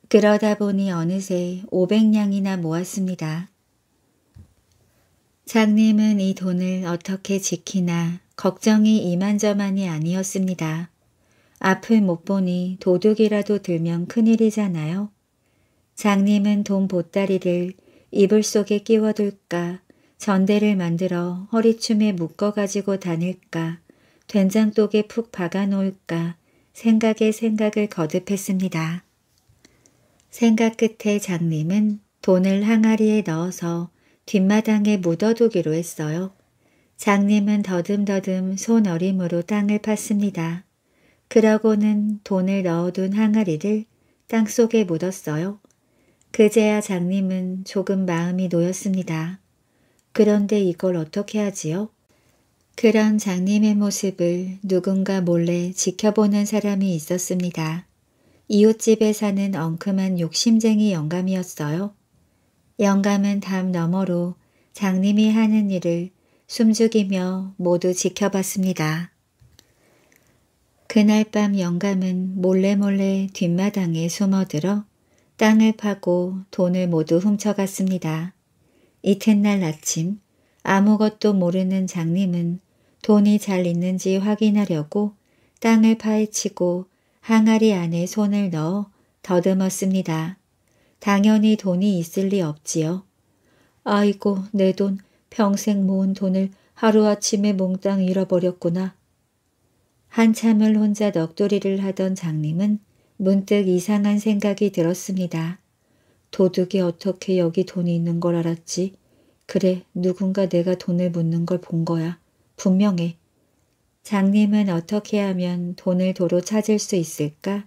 Speaker 1: 그러다 보니 어느새 500냥이나 모았습니다. 장님은 이 돈을 어떻게 지키나 걱정이 이만저만이 아니었습니다. 앞을 못 보니 도둑이라도 들면 큰일이잖아요. 장님은 돈 보따리를 이불 속에 끼워둘까 전대를 만들어 허리춤에 묶어가지고 다닐까 된장독에 푹 박아놓을까 생각에 생각을 거듭했습니다. 생각 끝에 장님은 돈을 항아리에 넣어서 뒷마당에 묻어두기로 했어요. 장님은 더듬더듬 손어림으로 땅을 팠습니다. 그러고는 돈을 넣어둔 항아리를 땅속에 묻었어요. 그제야 장님은 조금 마음이 놓였습니다. 그런데 이걸 어떻게 하지요? 그런 장님의 모습을 누군가 몰래 지켜보는 사람이 있었습니다. 이웃집에 사는 엉큼한 욕심쟁이 영감이었어요. 영감은 담 너머로 장님이 하는 일을 숨죽이며 모두 지켜봤습니다. 그날 밤 영감은 몰래몰래 몰래 뒷마당에 숨어들어 땅을 파고 돈을 모두 훔쳐갔습니다. 이튿날 아침 아무것도 모르는 장님은 돈이 잘 있는지 확인하려고 땅을 파헤치고 항아리 안에 손을 넣어 더듬었습니다. 당연히 돈이 있을 리 없지요. 아이고 내돈 평생 모은 돈을 하루아침에 몽땅 잃어버렸구나. 한참을 혼자 넋두리를 하던 장님은 문득 이상한 생각이 들었습니다. 도둑이 어떻게 여기 돈이 있는 걸 알았지? 그래, 누군가 내가 돈을 묻는 걸 본 거야. 분명해. 장님은 어떻게 하면 돈을 도로 찾을 수 있을까?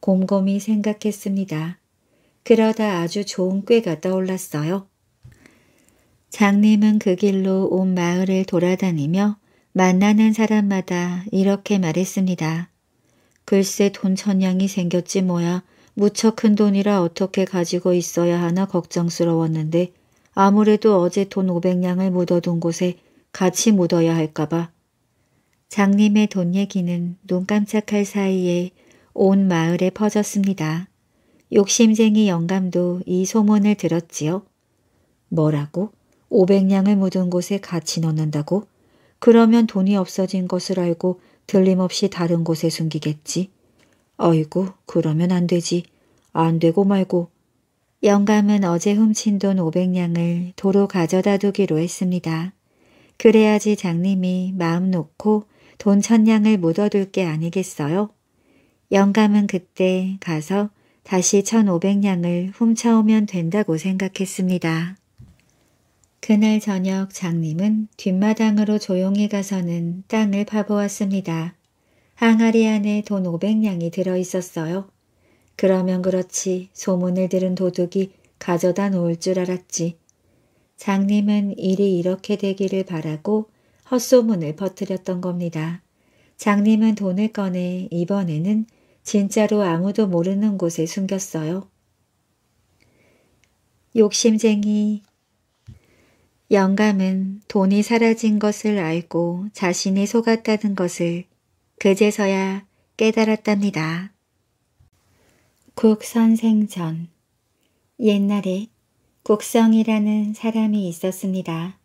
Speaker 1: 곰곰이 생각했습니다. 그러다 아주 좋은 꾀가 떠올랐어요. 장님은 그 길로 온 마을을 돌아다니며 만나는 사람마다 이렇게 말했습니다. 글쎄 돈 천냥이 생겼지 뭐야. 무척 큰 돈이라 어떻게 가지고 있어야 하나 걱정스러웠는데 아무래도 어제 돈5 0 0냥을 묻어둔 곳에 같이 묻어야 할까봐. 장님의 돈 얘기는 눈 깜짝할 사이에 온 마을에 퍼졌습니다. 욕심쟁이 영감도 이 소문을 들었지요. 뭐라고? 500냥을 묻은 곳에 같이 넣는다고? 그러면 돈이 없어진 것을 알고 들림없이 다른 곳에 숨기겠지. 어이구, 그러면 안 되지. 안 되고 말고. 영감은 어제 훔친 돈 500냥을 도로 가져다 두기로 했습니다. 그래야지 장님이 마음 놓고 돈 천냥을 묻어둘 게 아니겠어요? 영감은 그때 가서 다시 천오백냥을 훔쳐오면 된다고 생각했습니다. 그날 저녁 장님은 뒷마당으로 조용히 가서는 땅을 파보았습니다. 항아리 안에 돈오백냥이 들어있었어요. 그러면 그렇지 소문을 들은 도둑이 가져다 놓을 줄 알았지. 장님은 일이 이렇게 되기를 바라고 헛소문을 퍼뜨렸던 겁니다. 장님은 돈을 꺼내 이번에는 진짜로 아무도 모르는 곳에 숨겼어요. 욕심쟁이 영감은 돈이 사라진 것을 알고 자신이 속았다는 것을 그제서야 깨달았답니다. 국선생전 옛날에 곡성이라는 사람이 있었습니다.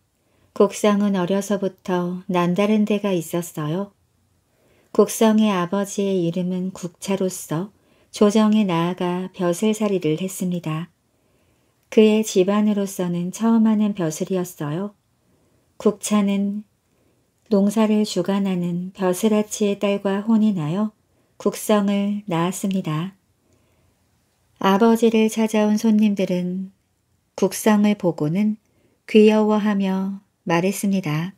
Speaker 1: 곡성은 어려서부터 남다른 데가 있었어요. 곡성의 아버지의 이름은 국차로서 조정에 나아가 벼슬살이를 했습니다. 그의 집안으로서는 처음 하는 벼슬이었어요. 국차는 농사를 주관하는 벼슬아치의 딸과 혼이 나요 국성을 낳았습니다. 아버지를 찾아온 손님들은 국상을 보고는 귀여워하며 말했습니다.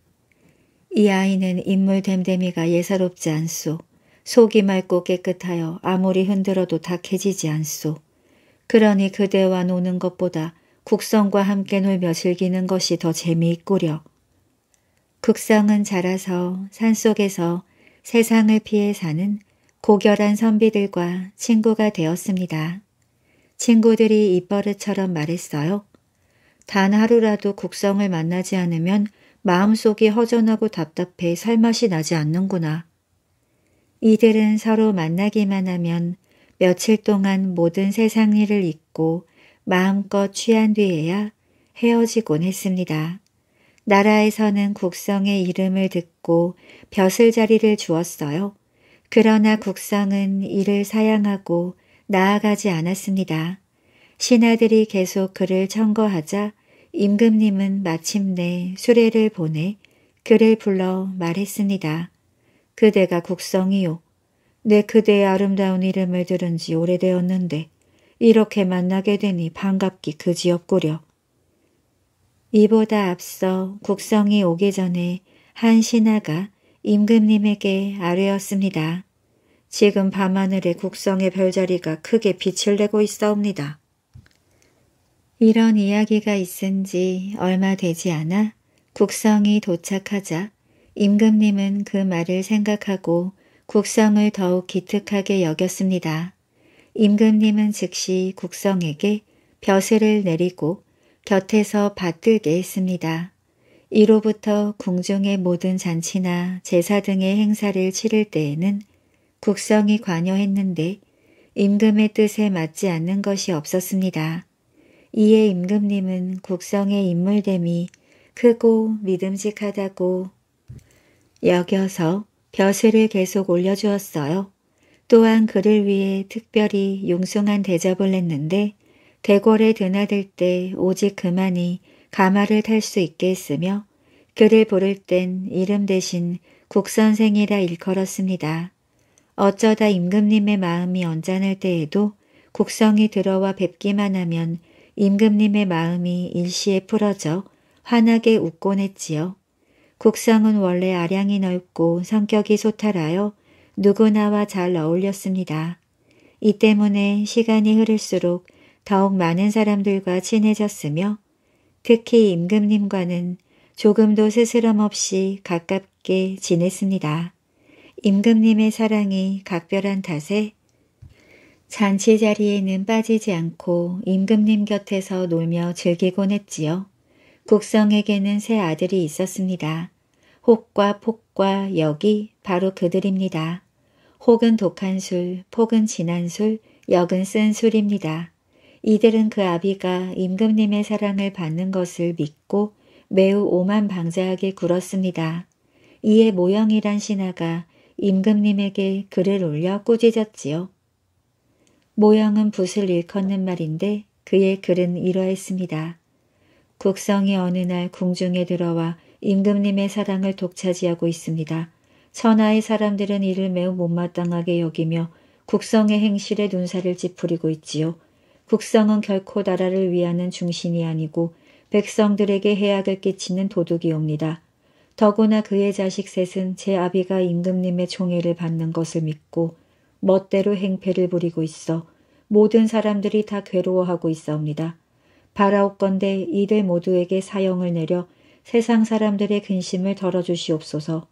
Speaker 1: 이 아이는 인물 댐댐이가 예사롭지 않소. 속이 맑고 깨끗하여 아무리 흔들어도 탁해지지 않소. 그러니 그대와 노는 것보다 국성과 함께 놀며 즐기는 것이 더 재미있구려. 국성은 자라서 산속에서 세상을 피해 사는 고결한 선비들과 친구가 되었습니다. 친구들이 입버릇처럼 말했어요. 단 하루라도 국성을 만나지 않으면 마음속이 허전하고 답답해 살맛이 나지 않는구나. 이들은 서로 만나기만 하면 며칠 동안 모든 세상 일을 잊고 마음껏 취한 뒤에야 헤어지곤 했습니다. 나라에서는 국성의 이름을 듣고 벼슬 자리를 주었어요. 그러나 국성은 이를 사양하고 나아가지 않았습니다. 신하들이 계속 그를 청거하자 임금님은 마침내 수레를 보내 그를 불러 말했습니다. 그대가 국성이요. 내 그대의 아름다운 이름을 들은 지 오래되었는데 이렇게 만나게 되니 반갑기 그지없구려. 이보다 앞서 국성이 오기 전에 한 신하가 임금님에게 아뢰었습니다. 지금 밤하늘에 국성의 별자리가 크게 빛을 내고 있사옵니다. 이런 이야기가 있은 지 얼마 되지 않아 국성이 도착하자 임금님은 그 말을 생각하고 국성을 더욱 기특하게 여겼습니다. 임금님은 즉시 국성에게 벼슬을 내리고 곁에서 받들게 했습니다. 이로부터 궁중의 모든 잔치나 제사 등의 행사를 치를 때에는 국성이 관여했는데 임금의 뜻에 맞지 않는 것이 없었습니다. 이에 임금님은 국성의 인물됨이 크고 믿음직하다고 여겨서 벼슬을 계속 올려주었어요. 또한 그를 위해 특별히 용숭한 대접을 했는데 대궐에 드나들 때 오직 그만이 가마를 탈 수 있게 했으며 그를 부를 땐 이름 대신 국선생이라 일컬었습니다. 어쩌다 임금님의 마음이 언짢을 때에도 국성이 들어와 뵙기만 하면 임금님의 마음이 일시에 풀어져 환하게 웃곤 했지요. 국상은 원래 아량이 넓고 성격이 소탈하여 누구나와 잘 어울렸습니다. 이 때문에 시간이 흐를수록 더욱 많은 사람들과 친해졌으며 특히 임금님과는 조금도 스스럼 없이 가깝게 지냈습니다. 임금님의 사랑이 각별한 탓에 잔치 자리에는 빠지지 않고 임금님 곁에서 놀며 즐기곤 했지요. 국성에게는 세 아들이 있었습니다. 혹과 폭과 역이 바로 그들입니다. 혹은 독한 술, 폭은 진한 술, 역은 쓴 술입니다. 이들은 그 아비가 임금님의 사랑을 받는 것을 믿고 매우 오만방자하게 굴었습니다. 이에 모형이란 신하가 임금님에게 글을 올려 꾸짖었지요. 모양은 붓을 일컫는 말인데 그의 글은 이러했습니다. 국성이 어느 날 궁중에 들어와 임금님의 사랑을 독차지하고 있습니다. 천하의 사람들은 이를 매우 못마땅하게 여기며 국성의 행실에 눈살을 찌푸리고 있지요. 국성은 결코 나라를 위하는 중신이 아니고 백성들에게 해악을 끼치는 도둑이옵니다. 더구나 그의 자식 셋은 제 아비가 임금님의 총애를 받는 것을 믿고 멋대로 행패를 부리고 있어 모든 사람들이 다 괴로워하고 있사옵니다. 바라옵건대 이들 모두에게 사형을 내려 세상 사람들의 근심을 덜어주시옵소서.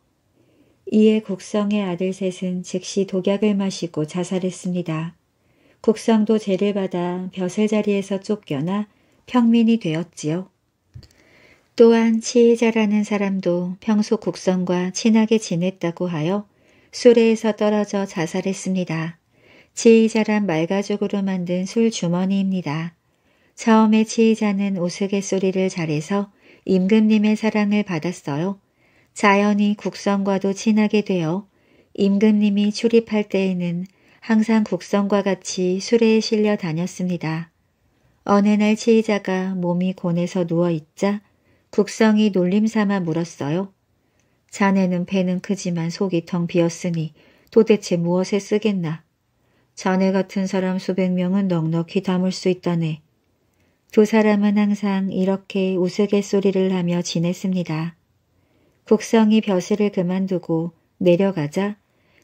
Speaker 1: 이에 국성의 아들 셋은 즉시 독약을 마시고 자살했습니다. 국성도 죄를 받아 벼슬 자리에서 쫓겨나 평민이 되었지요. 또한 치의자라는 사람도 평소 국성과 친하게 지냈다고 하여 술에서 떨어져 자살했습니다. 치의자란 말가죽으로 만든 술 주머니입니다. 처음에 치의자는 우스갯소리를 잘해서 임금님의 사랑을 받았어요. 자연히 국성과도 친하게 되어 임금님이 출입할 때에는 항상 국성과 같이 수레에 실려 다녔습니다. 어느 날 치의자가 몸이 곤해서 누워있자 국성이 놀림삼아 물었어요. 자네는 배는 크지만 속이 텅 비었으니 도대체 무엇에 쓰겠나. 자네 같은 사람 수백 명은 넉넉히 담을 수 있다네. 두 사람은 항상 이렇게 우스갯소리를 하며 지냈습니다. 국성이 벼슬을 그만두고 내려가자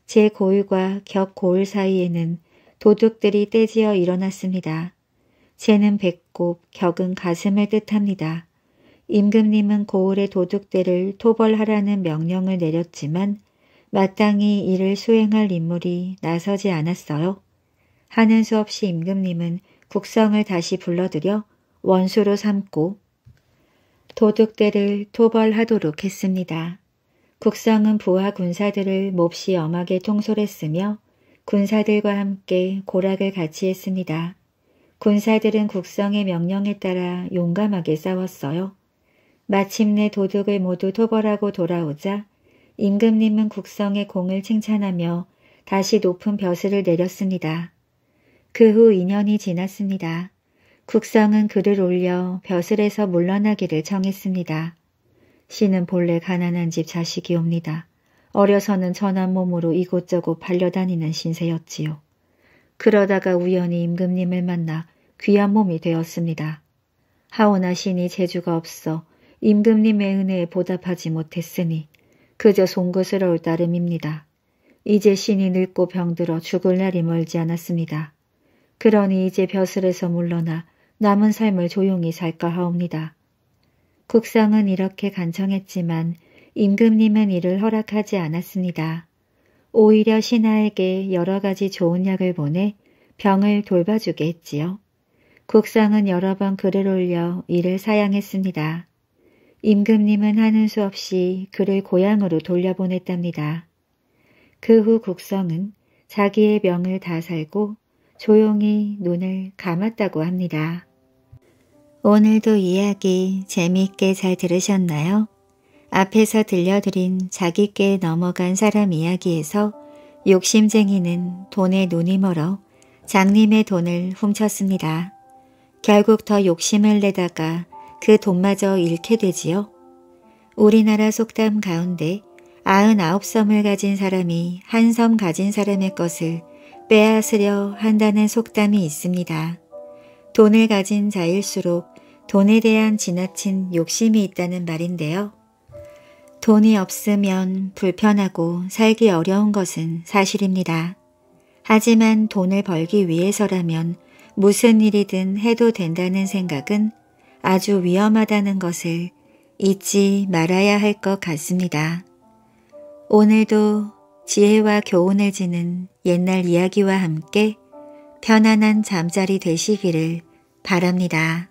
Speaker 1: 제 고을과 격 고을 사이에는 도둑들이 떼지어 일어났습니다. 쟤는 배꼽, 격은 가슴을 뜻합니다. 임금님은 고을의 도둑들을 토벌하라는 명령을 내렸지만 마땅히 이를 수행할 인물이 나서지 않았어요. 하는 수 없이 임금님은 국성을 다시 불러들여 원수로 삼고 도둑들을 토벌하도록 했습니다. 국성은 부하 군사들을 몹시 엄하게 통솔했으며 군사들과 함께 고락을 같이 했습니다. 군사들은 국성의 명령에 따라 용감하게 싸웠어요. 마침내 도둑을 모두 토벌하고 돌아오자 임금님은 국성의 공을 칭찬하며 다시 높은 벼슬을 내렸습니다. 그 후 2년이 지났습니다. 국성은 그를 올려 벼슬에서 물러나기를 청했습니다. 신은 본래 가난한 집 자식이옵니다. 어려서는 전한 몸으로 이곳저곳 발려다니는 신세였지요. 그러다가 우연히 임금님을 만나 귀한 몸이 되었습니다. 하오나 신이 재주가 없어 임금님의 은혜에 보답하지 못했으니 그저 송구스러울 따름입니다. 이제 신이 늙고 병들어 죽을 날이 멀지 않았습니다. 그러니 이제 벼슬에서 물러나 남은 삶을 조용히 살까 하옵니다. 국상은 이렇게 간청했지만 임금님은 이를 허락하지 않았습니다. 오히려 신하에게 여러 가지 좋은 약을 보내 병을 돌봐주게 했지요. 국상은 여러 번 글을 올려 이를 사양했습니다. 임금님은 하는 수 없이 그를 고향으로 돌려보냈답니다. 그 후 국성은 자기의 명을 다 살고 조용히 눈을 감았다고 합니다. 오늘도 이야기 재미있게 잘 들으셨나요? 앞에서 들려드린 자기께 넘어간 사람 이야기에서 욕심쟁이는 돈에 눈이 멀어 장님의 돈을 훔쳤습니다. 결국 더 욕심을 내다가 그 돈마저 잃게 되지요. 우리나라 속담 가운데 아흔아홉 섬을 가진 사람이 한 섬 가진 사람의 것을 빼앗으려 한다는 속담이 있습니다. 돈을 가진 자일수록 돈에 대한 지나친 욕심이 있다는 말인데요. 돈이 없으면 불편하고 살기 어려운 것은 사실입니다. 하지만 돈을 벌기 위해서라면 무슨 일이든 해도 된다는 생각은 아주 위험하다는 것을 잊지 말아야 할 것 같습니다. 오늘도 지혜와 교훈을 지는 옛날 이야기와 함께 편안한 잠자리 되시기를 바랍니다.